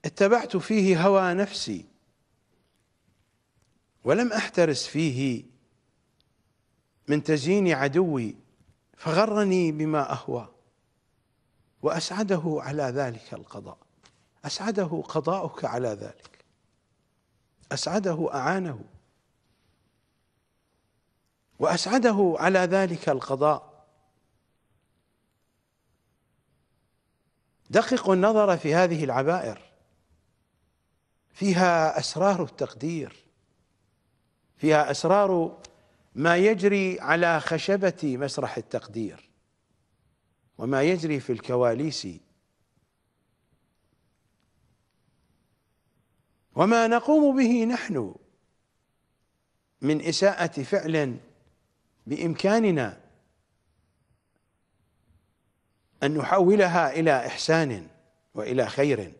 اتبعت فيه هوى نفسي ولم أحترس فيه من تزيين عدوي فغرني بما أهوى وأسعده على ذلك القضاء أسعده قضاؤك على ذلك أسعده أعانه وأسعده على ذلك القضاء دققوا النظر في هذه العبائر فيها أسرار التقدير فيها أسرار ما يجري على خشبة مسرح التقدير وما يجري في الكواليس وما نقوم به نحن من إساءة فعل بامكاننا ان نحولها الى احسان والى خير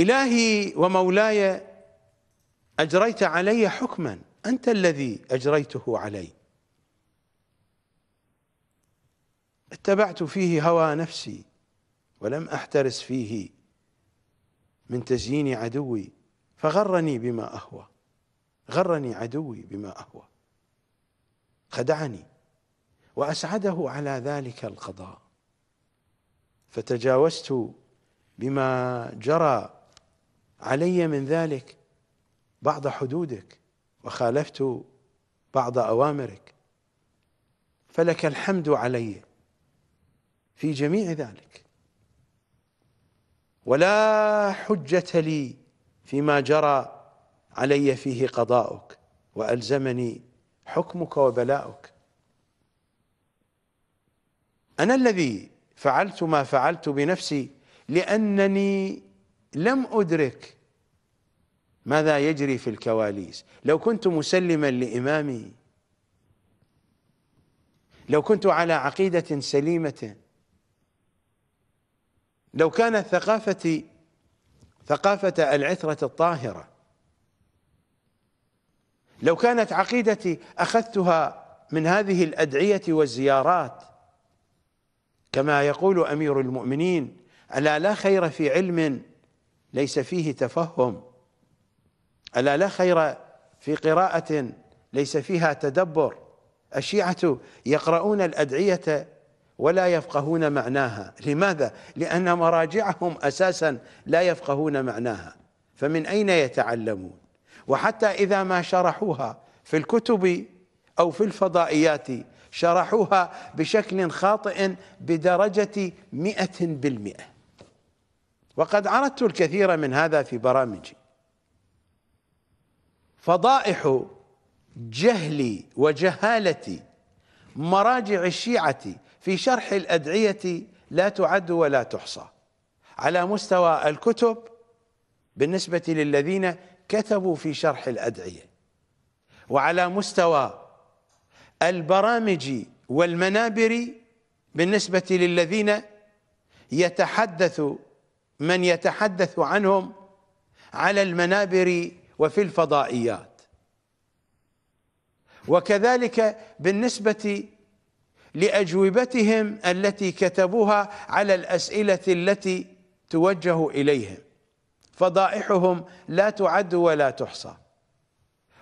الهي ومولاي اجريت علي حكما انت الذي اجريته علي اتبعت فيه هوى نفسي ولم احترس فيه من تزيين عدوي فغرني بما اهوى غرني عدوي بما أهوى خدعني وأسعده على ذلك القضاء فتجاوزت بما جرى علي من ذلك بعض حدودك وخالفت بعض أوامرك فلك الحمد علي في جميع ذلك ولا حجة لي فيما جرى علي فيه قضاؤك والزمني حكمك وبلاؤك انا الذي فعلت ما فعلت بنفسي لانني لم ادرك ماذا يجري في الكواليس لو كنت مسلما لامامي لو كنت على عقيده سليمه لو كانت ثقافتي ثقافه العثره الطاهره لو كانت عقيدتي أخذتها من هذه الأدعية والزيارات كما يقول أمير المؤمنين ألا لا خير في علم ليس فيه تفهم ألا لا خير في قراءة ليس فيها تدبر الشيعة يقرؤون الأدعية ولا يفقهون معناها لماذا؟ لأن مراجعهم أساسا لا يفقهون معناها فمن أين يتعلمون؟ وحتى إذا ما شرحوها في الكتب أو في الفضائيات شرحوها بشكل خاطئ بدرجة مئة بالمئة وقد عرضت الكثير من هذا في برامجي فضائح جهلي وجهالة مراجع الشيعة في شرح الأدعية لا تعد ولا تحصى على مستوى الكتب بالنسبة للذين كتبوا في شرح الأدعية وعلى مستوى البرامج والمنابر بالنسبة للذين يتحدث من يتحدث عنهم على المنابر وفي الفضائيات وكذلك بالنسبة لأجوبتهم التي كتبوها على الأسئلة التي توجه إليهم فضائحهم لا تعد ولا تحصى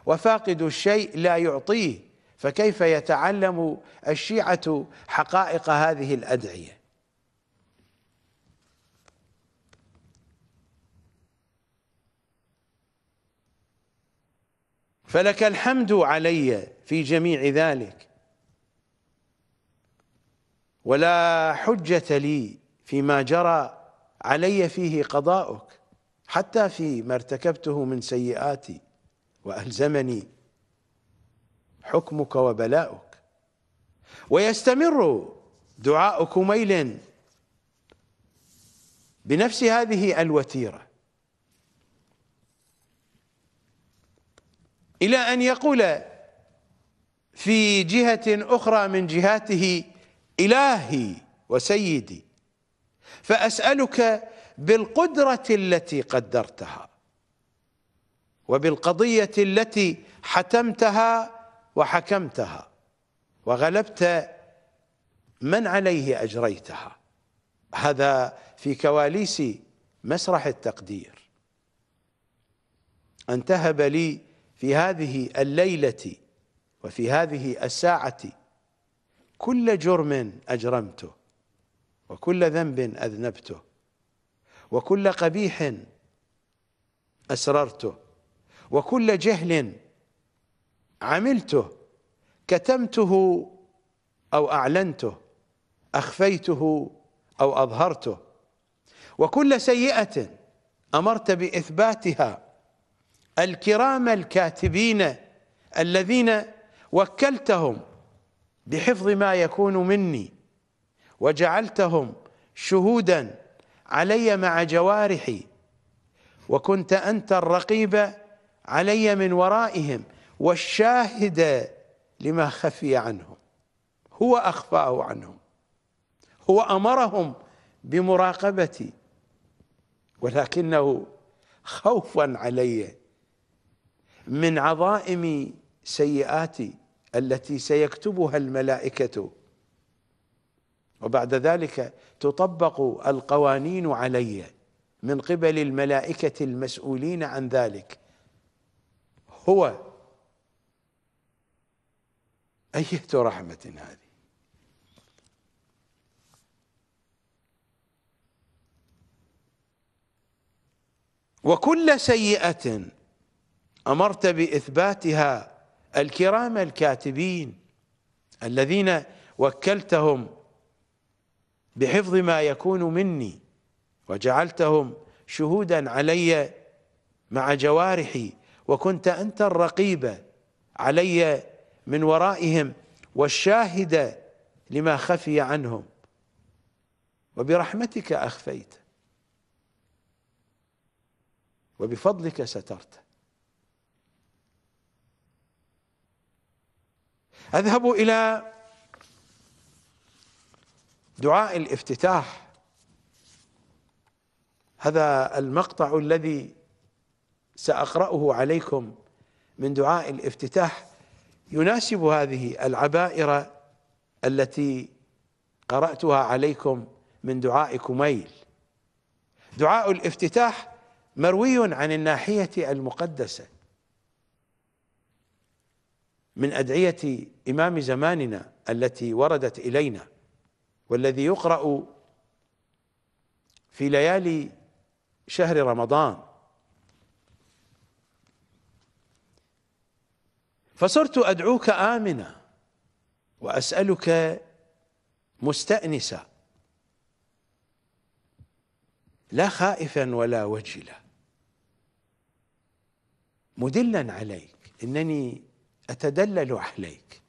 وفاقد الشيء لا يعطيه فكيف يتعلم الشيعة حقائق هذه الأدعية فلك الحمد علي في جميع ذلك ولا حجة لي فيما جرى علي فيه قضاؤك حتى في ما ارتكبته من سيئاتي والزمني حكمك وبلاؤك ويستمر دعاء كميل بنفس هذه الوتيره الى ان يقول في جهه اخرى من جهاته الهي وسيدي فاسالك بالقدرة التي قدرتها وبالقضية التي حتمتها وحكمتها وغلبت من عليه أجريتها هذا في كواليس مسرح التقدير انتهب لي في هذه الليلة وفي هذه الساعة كل جرم أجرمته وكل ذنب أذنبته وكل قبيح أسررته وكل جهل عملته كتمته أو أعلنته أخفيته أو أظهرته وكل سيئة أمرت بإثباتها الكرام الكاتبين الذين وكلتهم بحفظ ما يكون مني وجعلتهم شهودا علي مع جوارحي وكنت أنت الرقيب علي من ورائهم والشاهد لما خفي عنهم هو أخفاه عنهم هو أمرهم بمراقبتي ولكنه خوفا علي من عظائم سيئاتي التي سيكتبها الملائكه وبعد ذلك تطبق القوانين علي من قبل الملائكة المسؤولين عن ذلك هو أية رحمة هذه وكل سيئة أمرت بإثباتها الكرام الكاتبين الذين وكلتهم بحفظ ما يكون مني وجعلتهم شهودا علي مع جوارحي وكنت أنت الرقيب علي من ورائهم والشاهد لما خفي عنهم وبرحمتك أخفيت وبفضلك سترت أذهب إلى دعاء الافتتاح هذا المقطع الذي ساقراه عليكم من دعاء الافتتاح يناسب هذه العبائر التي قراتها عليكم من دعاء كميل دعاء الافتتاح مروي عن الناحيه المقدسه من ادعيه امام زماننا التي وردت الينا والذي يقرأ في ليالي شهر رمضان فصرت أدعوك آمنة وأسألك مستأنسة لا خائفا ولا وجلا مدلا عليك إنني أتدلل عليك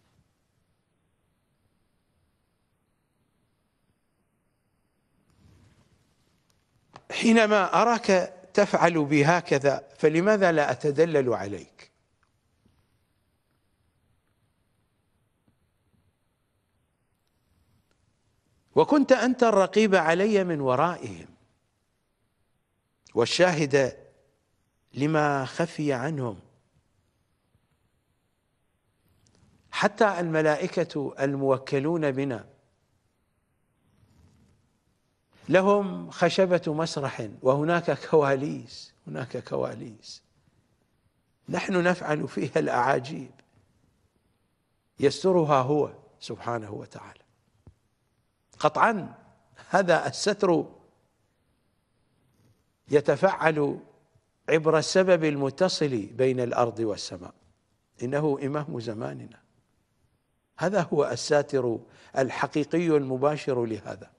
حينما أراك تفعل بي هكذا فلماذا لا أتدلل عليك وكنت أنت الرقيب علي من ورائهم والشاهد لما خفي عنهم حتى الملائكة الموكلون بنا لهم خشبة مسرح وهناك كواليس هناك كواليس نحن نفعل فيها الأعاجيب يسترها هو سبحانه وتعالى قطعا هذا الستر يتفعل عبر السبب المتصل بين الأرض والسماء إنه إمام زماننا هذا هو الساتر الحقيقي المباشر لهذا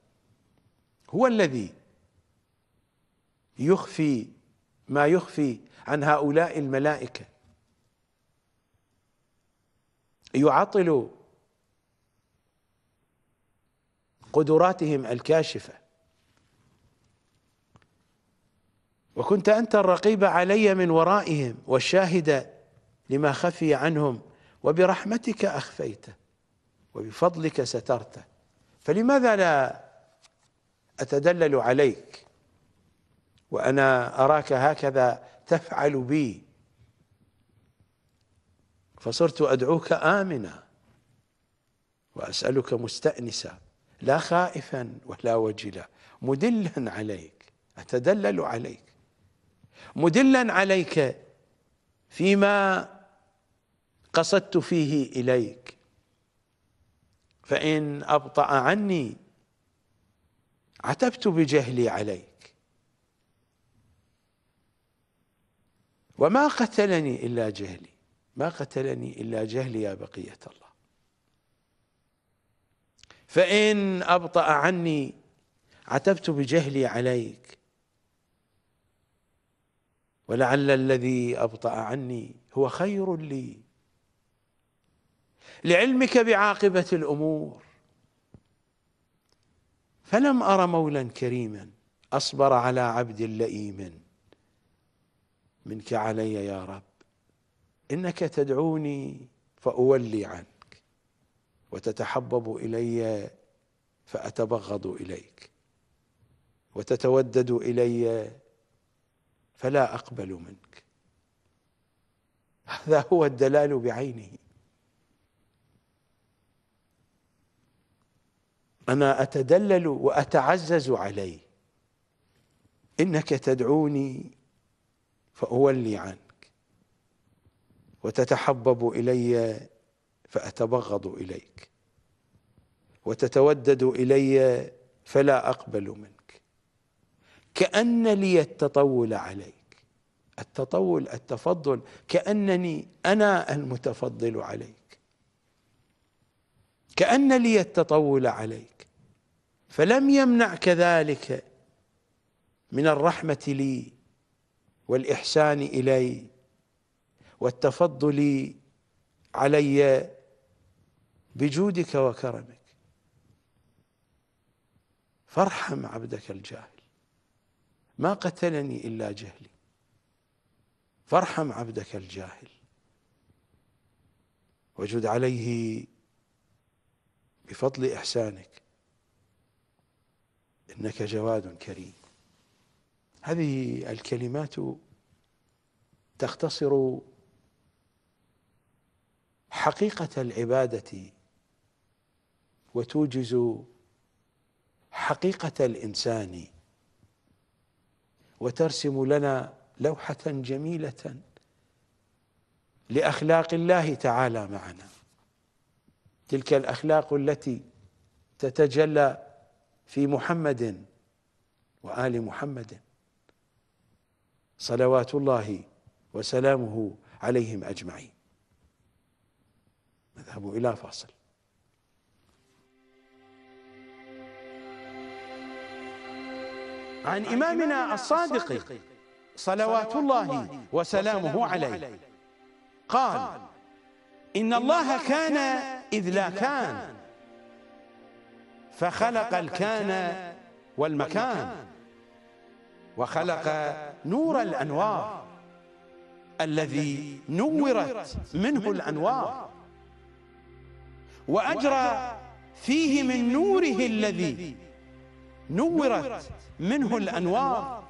هو الذي يخفي ما يخفي عن هؤلاء الملائكه يعطل قدراتهم الكاشفه وكنت انت الرقيب علي من ورائهم والشاهد لما خفي عنهم وبرحمتك اخفيته وبفضلك سترته فلماذا لا أتدلل عليك وأنا أراك هكذا تفعل بي فصرت أدعوك آمنا وأسألك مستأنسا لا خائفا ولا وجلا مدلا عليك أتدلل عليك مدلا عليك فيما قصدت فيه إليك فإن أبطأ عني عتبت بجهلي عليك وما قتلني إلا جهلي ما قتلني إلا جهلي يا بقية الله فإن أبطأ عني عتبت بجهلي عليك ولعل الذي أبطأ عني هو خير لي لعلمك بعاقبة الأمور فلم أر مولا كريما أصبر على عبد لئيم منك علي يا رب إنك تدعوني فأولي عنك وتتحبب إلي فأتبغض إليك وتتودد إلي فلا أقبل منك هذا هو الدلال بعينه أنا أتدلل وأتعزز عليه إنك تدعوني فأولي عنك وتتحبب إلي فأتبغض إليك وتتودد إلي فلا أقبل منك كأن لي التطول عليك التطول التفضل كأنني أنا المتفضل عليك كأن لي التطول عليك فلم يمنع كذلك من الرحمة لي والإحسان إلي والتفضل علي بجودك وكرمك فارحم عبدك الجاهل ما قتلني إلا جهلي فارحم عبدك الجاهل وجد عليه بفضل إحسانك إنك جواد كريم هذه الكلمات تختصر حقيقة العبادة وتوجز حقيقة الإنسان وترسم لنا لوحة جميلة لأخلاق الله تعالى معنا تلك الأخلاق التي تتجلى في محمد وال محمد صلوات الله وسلامه عليهم اجمعين نذهب الى فاصل عن إمامنا الصادق صلوات الله وسلامه عليه قال إن الله كان إذ لا كان فخلق الكان والمكان وخلق نور الأنوار الذي نورت منه الأنوار وأجرى فيه من نوره الذي نورت منه الأنوار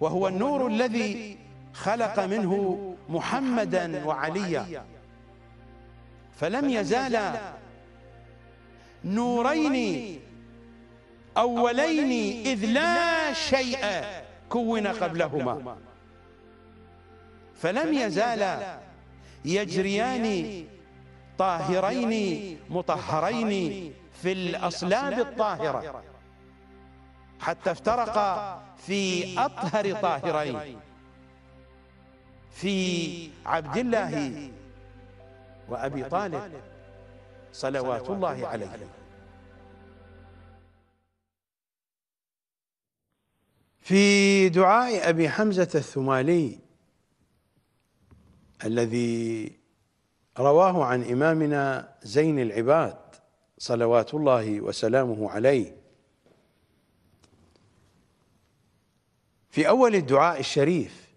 وهو النور الذي خلق منه محمدا وعليا فلم يزالا نورين أولين إذ لا شيء كون قبلهما فلم يزالا يجريان طاهرين مطهرين في الأصلاب الطاهرة حتى افترقا في أطهر طاهرين في عبد الله وأبي طالب صلوات الله عليهم في دعاء أبي حمزة الثمالي الذي رواه عن إمامنا زين العباد صلوات الله وسلامه عليه في أول الدعاء الشريف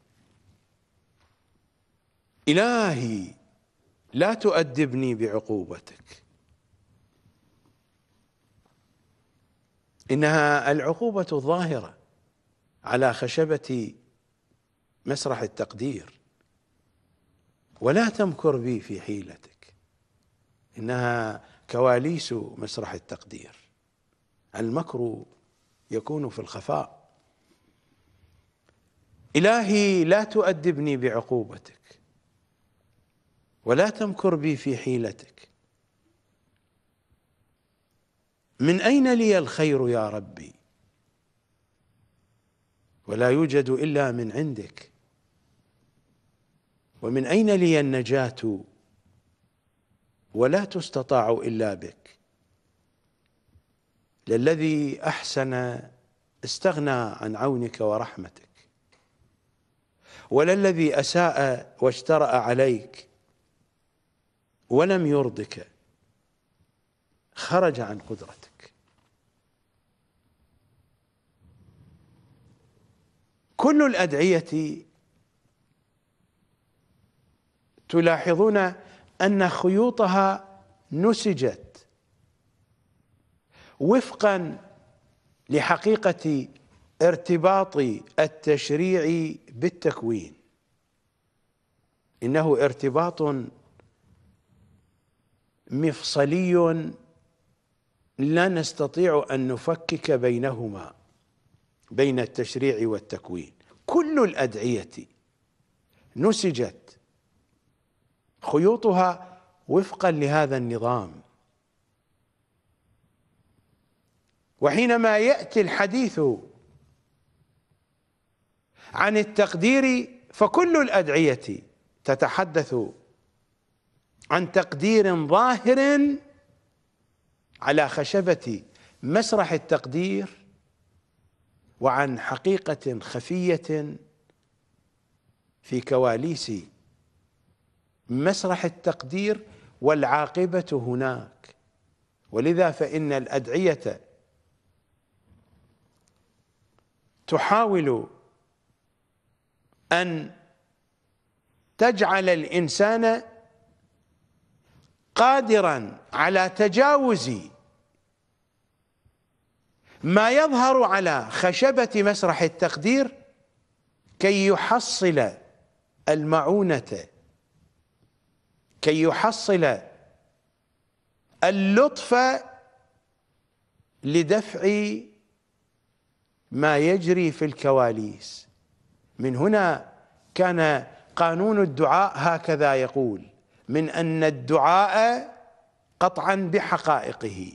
إلهي لا تؤدبني بعقوبتك إنها العقوبة الظاهرة على خشبة مسرح التقدير ولا تمكر بي في حيلتك إنها كواليس مسرح التقدير المكر يكون في الخفاء إلهي لا تؤدبني بعقوبتك ولا تمكر بي في حيلتك من أين لي الخير يا ربي ولا يوجد إلا من عندك ومن أين لي النجاة ولا تستطاع إلا بك للذي أحسن استغنى عن عونك ورحمتك وللذي أساء واجترأ عليك ولم يرضك خرج عن قدرتك كل الأدعية تلاحظون أن خيوطها نسجت وفقا لحقيقة ارتباط التشريع بالتكوين إنه ارتباط مفصلي لا نستطيع أن نفكك بينهما بين التشريع والتكوين كل الأدعية نسجت خيوطها وفقا لهذا النظام وحينما يأتي الحديث عن التقدير فكل الأدعية تتحدث عن تقدير ظاهر على خشبة مسرح التقدير وعن حقيقة خفية في كواليس مسرح التقدير والعاقبة هناك ولذا فإن الأدعية تحاول أن تجعل الإنسان قادرا على تجاوز ما يظهر على خشبة مسرح التقدير كي يحصل المعونة كي يحصل اللطف لدفع ما يجري في الكواليس من هنا كان قانون الدعاء هكذا يقول من أن الدعاء قطعا بحقائقه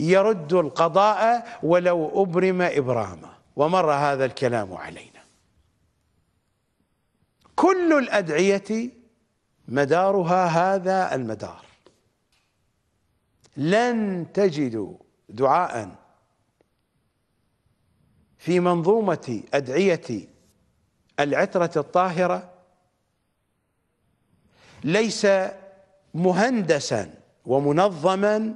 يرد القضاء ولو أبرم ابراما ومر هذا الكلام علينا كل الأدعية مدارها هذا المدار لن تجدوا دعاء في منظومة أدعية العترة الطاهرة ليس مهندسا ومنظما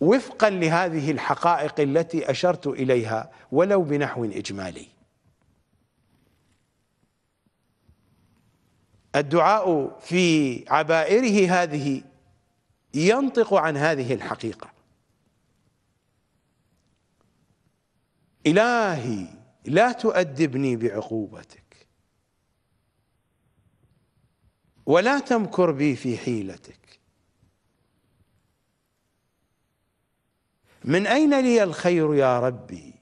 وفقا لهذه الحقائق التي اشرت اليها ولو بنحو اجمالي. الدعاء في عبائره هذه ينطق عن هذه الحقيقه. إلهي لا تؤدبني بعقوبتك ولا تمكر بي في حيلتك من أين لي الخير يا ربي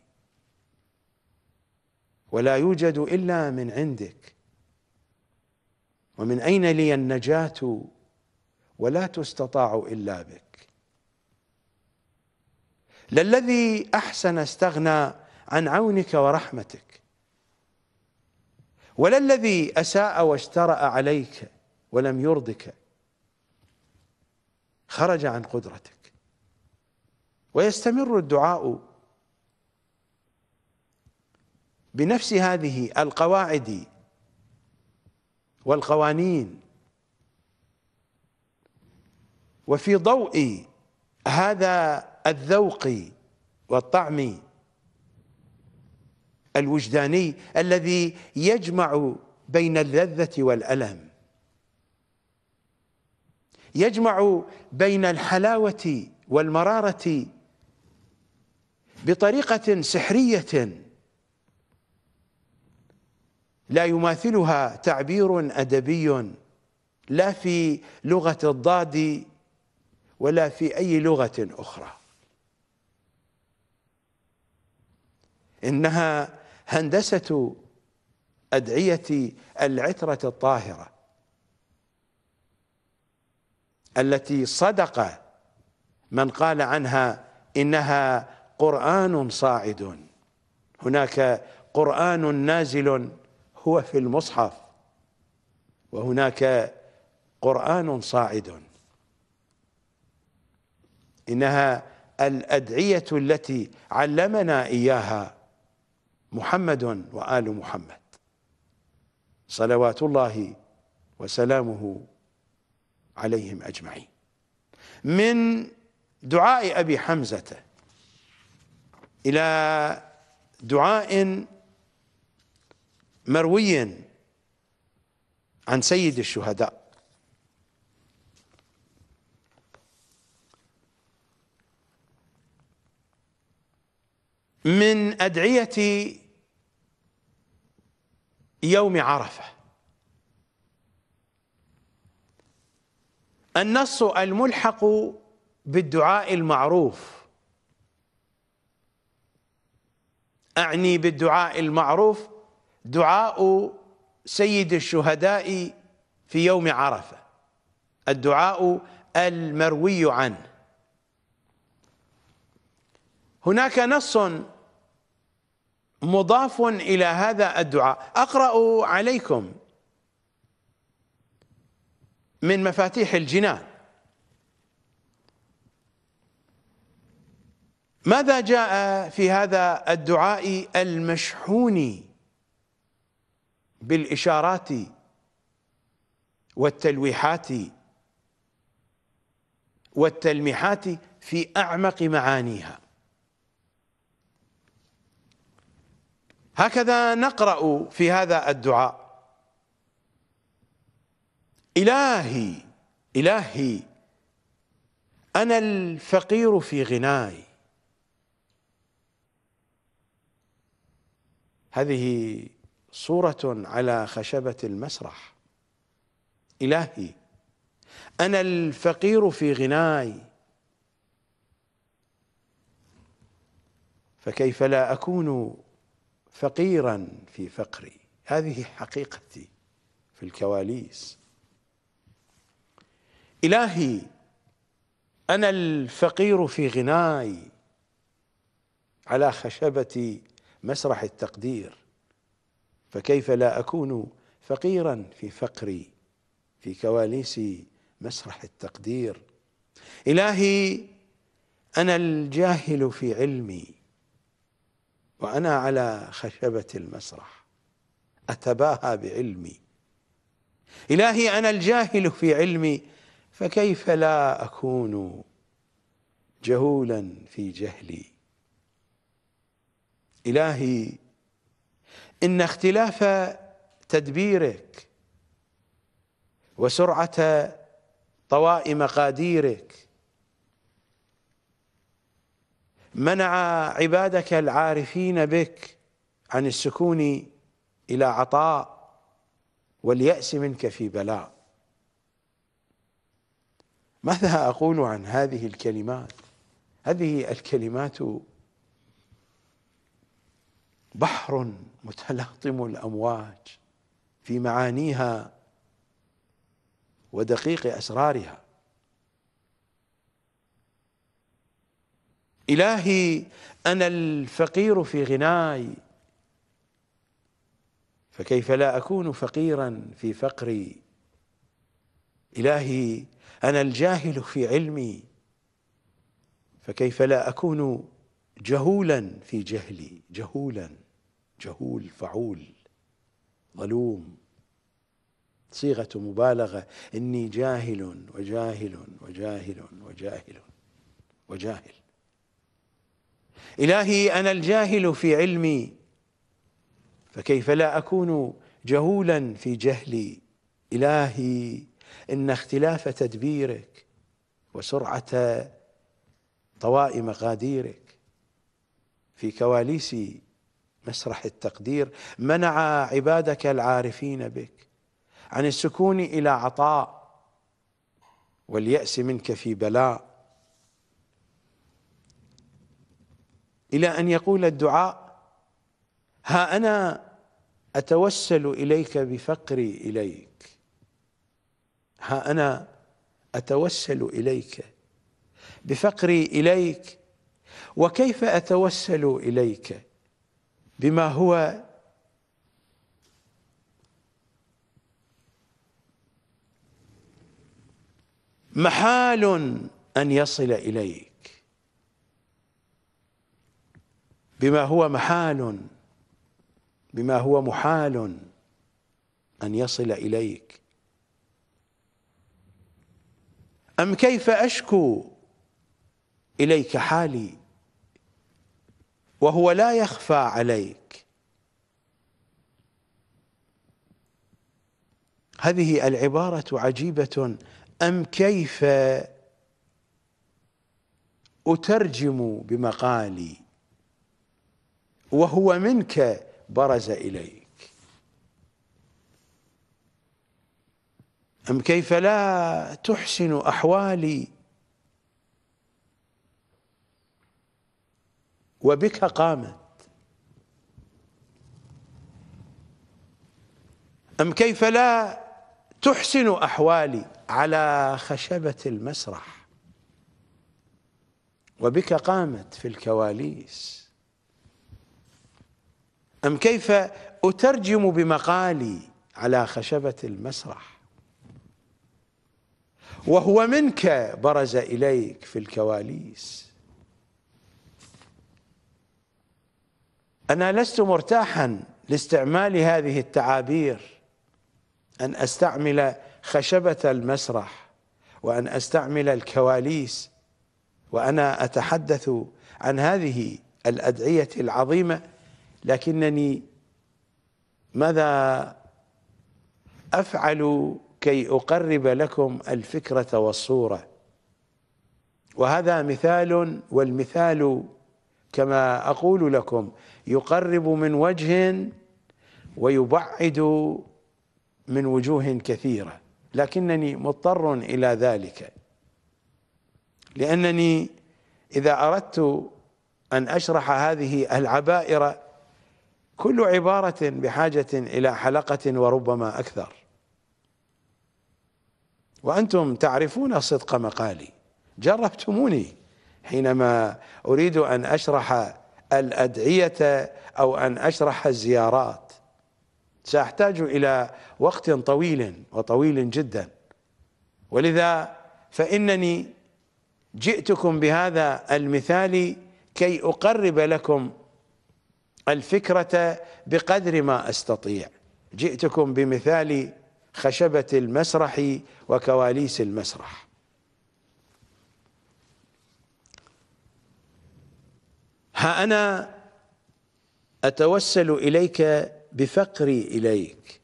ولا يوجد إلا من عندك ومن أين لي النجاة ولا تستطاع إلا بك للذي أحسن استغنى عن عونك ورحمتك ولا الذي أساء واشترأ عليك ولم يرضك خرج عن قدرتك ويستمر الدعاء بنفس هذه القواعد والقوانين وفي ضوء هذا الذوق والطعم الوجداني الذي يجمع بين اللذة والألم يجمع بين الحلاوة والمرارة بطريقة سحرية لا يماثلها تعبير أدبي لا في لغة الضاد ولا في أي لغة أخرى إنها هندسة أدعية العترة الطاهرة التي صدق من قال عنها إنها قرآن صاعد هناك قرآن نازل هو في المصحف وهناك قرآن صاعد إنها الأدعية التي علمنا إياها محمد وآل محمد صلوات الله وسلامه عليهم أجمعين من دعاء أبي حمزة إلى دعاء مروي عن سيد الشهداء من أدعية يوم عرفة النص الملحق بالدعاء المعروف أعني بالدعاء المعروف دعاء سيد الشهداء في يوم عرفة الدعاء المروي عنه هناك نص مضاف إلى هذا الدعاء أقرأ عليكم من مفاتيح الجنان ماذا جاء في هذا الدعاء المشحون بالإشارات والتلويحات والتلميحات في أعمق معانيها هكذا نقرأ في هذا الدعاء إلهي إلهي أنا الفقير في غناي هذه صورة على خشبة المسرح إلهي أنا الفقير في غناي فكيف لا أكون فقيرا في فقري هذه حقيقتي في الكواليس إلهي أنا الفقير في غناي على خشبة مسرح التقدير فكيف لا أكون فقيرا في فقري في كواليس مسرح التقدير إلهي أنا الجاهل في علمي وأنا على خشبة المسرح أتباهى بعلمي إلهي أنا الجاهل في علمي فكيف لا أكون جهولا في جهلي إلهي إن اختلاف تدبيرك وسرعة طواء مقاديرك منع عبادك العارفين بك عن السكون إلى عطاء واليأس منك في بلاء ماذا أقول عن هذه الكلمات هذه الكلمات بحر متلاطم الامواج في معانيها ودقيق اسرارها الهي انا الفقير في غناي فكيف لا اكون فقيرا في فقري الهي انا الجاهل في علمي فكيف لا اكون جهولا في جهلي جهولا جهول فعول ظلوم صيغة مبالغة إني جاهل وجاهل وجاهل وجاهل وجاهل إلهي أنا الجاهل في علمي فكيف لا أكون جهولا في جهلي إلهي إن اختلاف تدبيرك وسرعة طوائم مقاديرك في كواليس مسرح التقدير منع عبادك العارفين بك عن السكون إلى عطاء واليأس منك في بلاء إلى أن يقول الدعاء ها أنا أتوسل إليك بفقري إليك ها أنا أتوسل إليك بفقري إليك وكيف أتوسل إليك بما هو محال ان يصل اليك بما هو محال بما هو محال ان يصل اليك ام كيف اشكو اليك حالي وهو لا يخفى عليك هذه العبارة عجيبة أم كيف أترجم بمقالي وهو منك برز إليك أم كيف لا تحسن أحوالي وبك قامت أم كيف لا تحسن أحوالي على خشبة المسرح وبك قامت في الكواليس أم كيف أترجم بمقالي على خشبة المسرح وهو منك برز إليك في الكواليس أنا لست مرتاحا لاستعمال هذه التعابير أن أستعمل خشبة المسرح وأن أستعمل الكواليس وأنا أتحدث عن هذه الأدعية العظيمة لكنني ماذا أفعل كي أقرب لكم الفكرة والصورة وهذا مثال والمثال كما أقول لكم يقرب من وجه ويبعد من وجوه كثيره لكنني مضطر الى ذلك لانني اذا اردت ان اشرح هذه العبائر كل عباره بحاجه الى حلقه وربما اكثر وانتم تعرفون صدق مقالي جربتموني حينما اريد ان اشرح الأدعية أو أن أشرح الزيارات سأحتاج إلى وقت طويل وطويل جدا ولذا فإنني جئتكم بهذا المثال كي أقرب لكم الفكرة بقدر ما أستطيع جئتكم بمثال خشبة المسرح وكواليس المسرح ها أنا أتوسل إليك بفقري إليك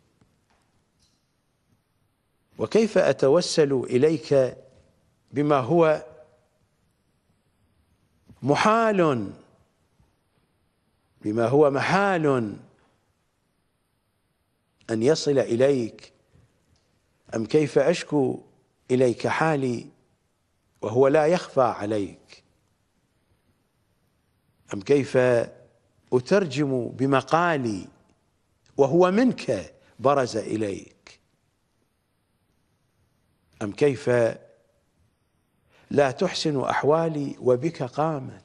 وكيف أتوسل إليك بما هو محال بما هو محال أن يصل إليك أم كيف أشكو إليك حالي وهو لا يخفى عليك أم كيف أترجم بمقالي وهو منك برز إليك أم كيف لا تحسن أحوالي وبك قامت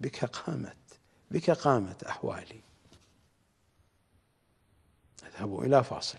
بك قامت بك قامت أحوالي نذهب إلى فاصل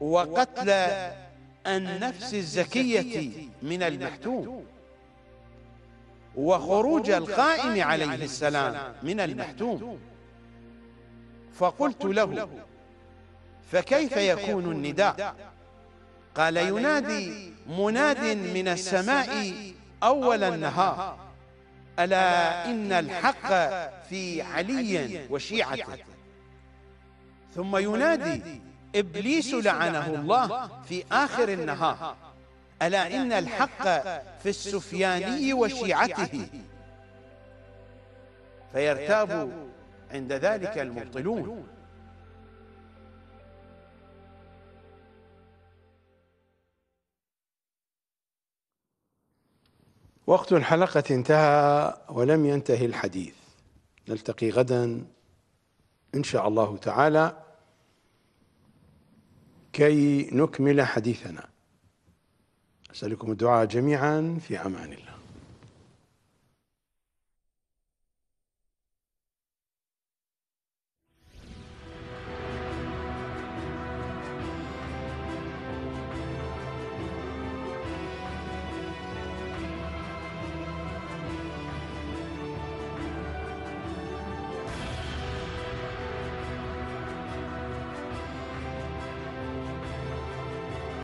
وقتل النفس الزكية من المحتوم وخروج القائم عليه السلام من المحتوم فقلت له فكيف يكون النداء قال ينادي مناد من السماء أول النهار ألا إن الحق في علي وشيعته ثم ينادي إبليس لعنه الله في آخر النهار ألا إن الحق في السفياني وشيعته فيرتاب عند ذلك المبطلون وقت الحلقة انتهى ولم ينتهي الحديث نلتقي غدا إن شاء الله تعالى كي نكمل حديثنا أسألكم الدعاء جميعا في أمان الله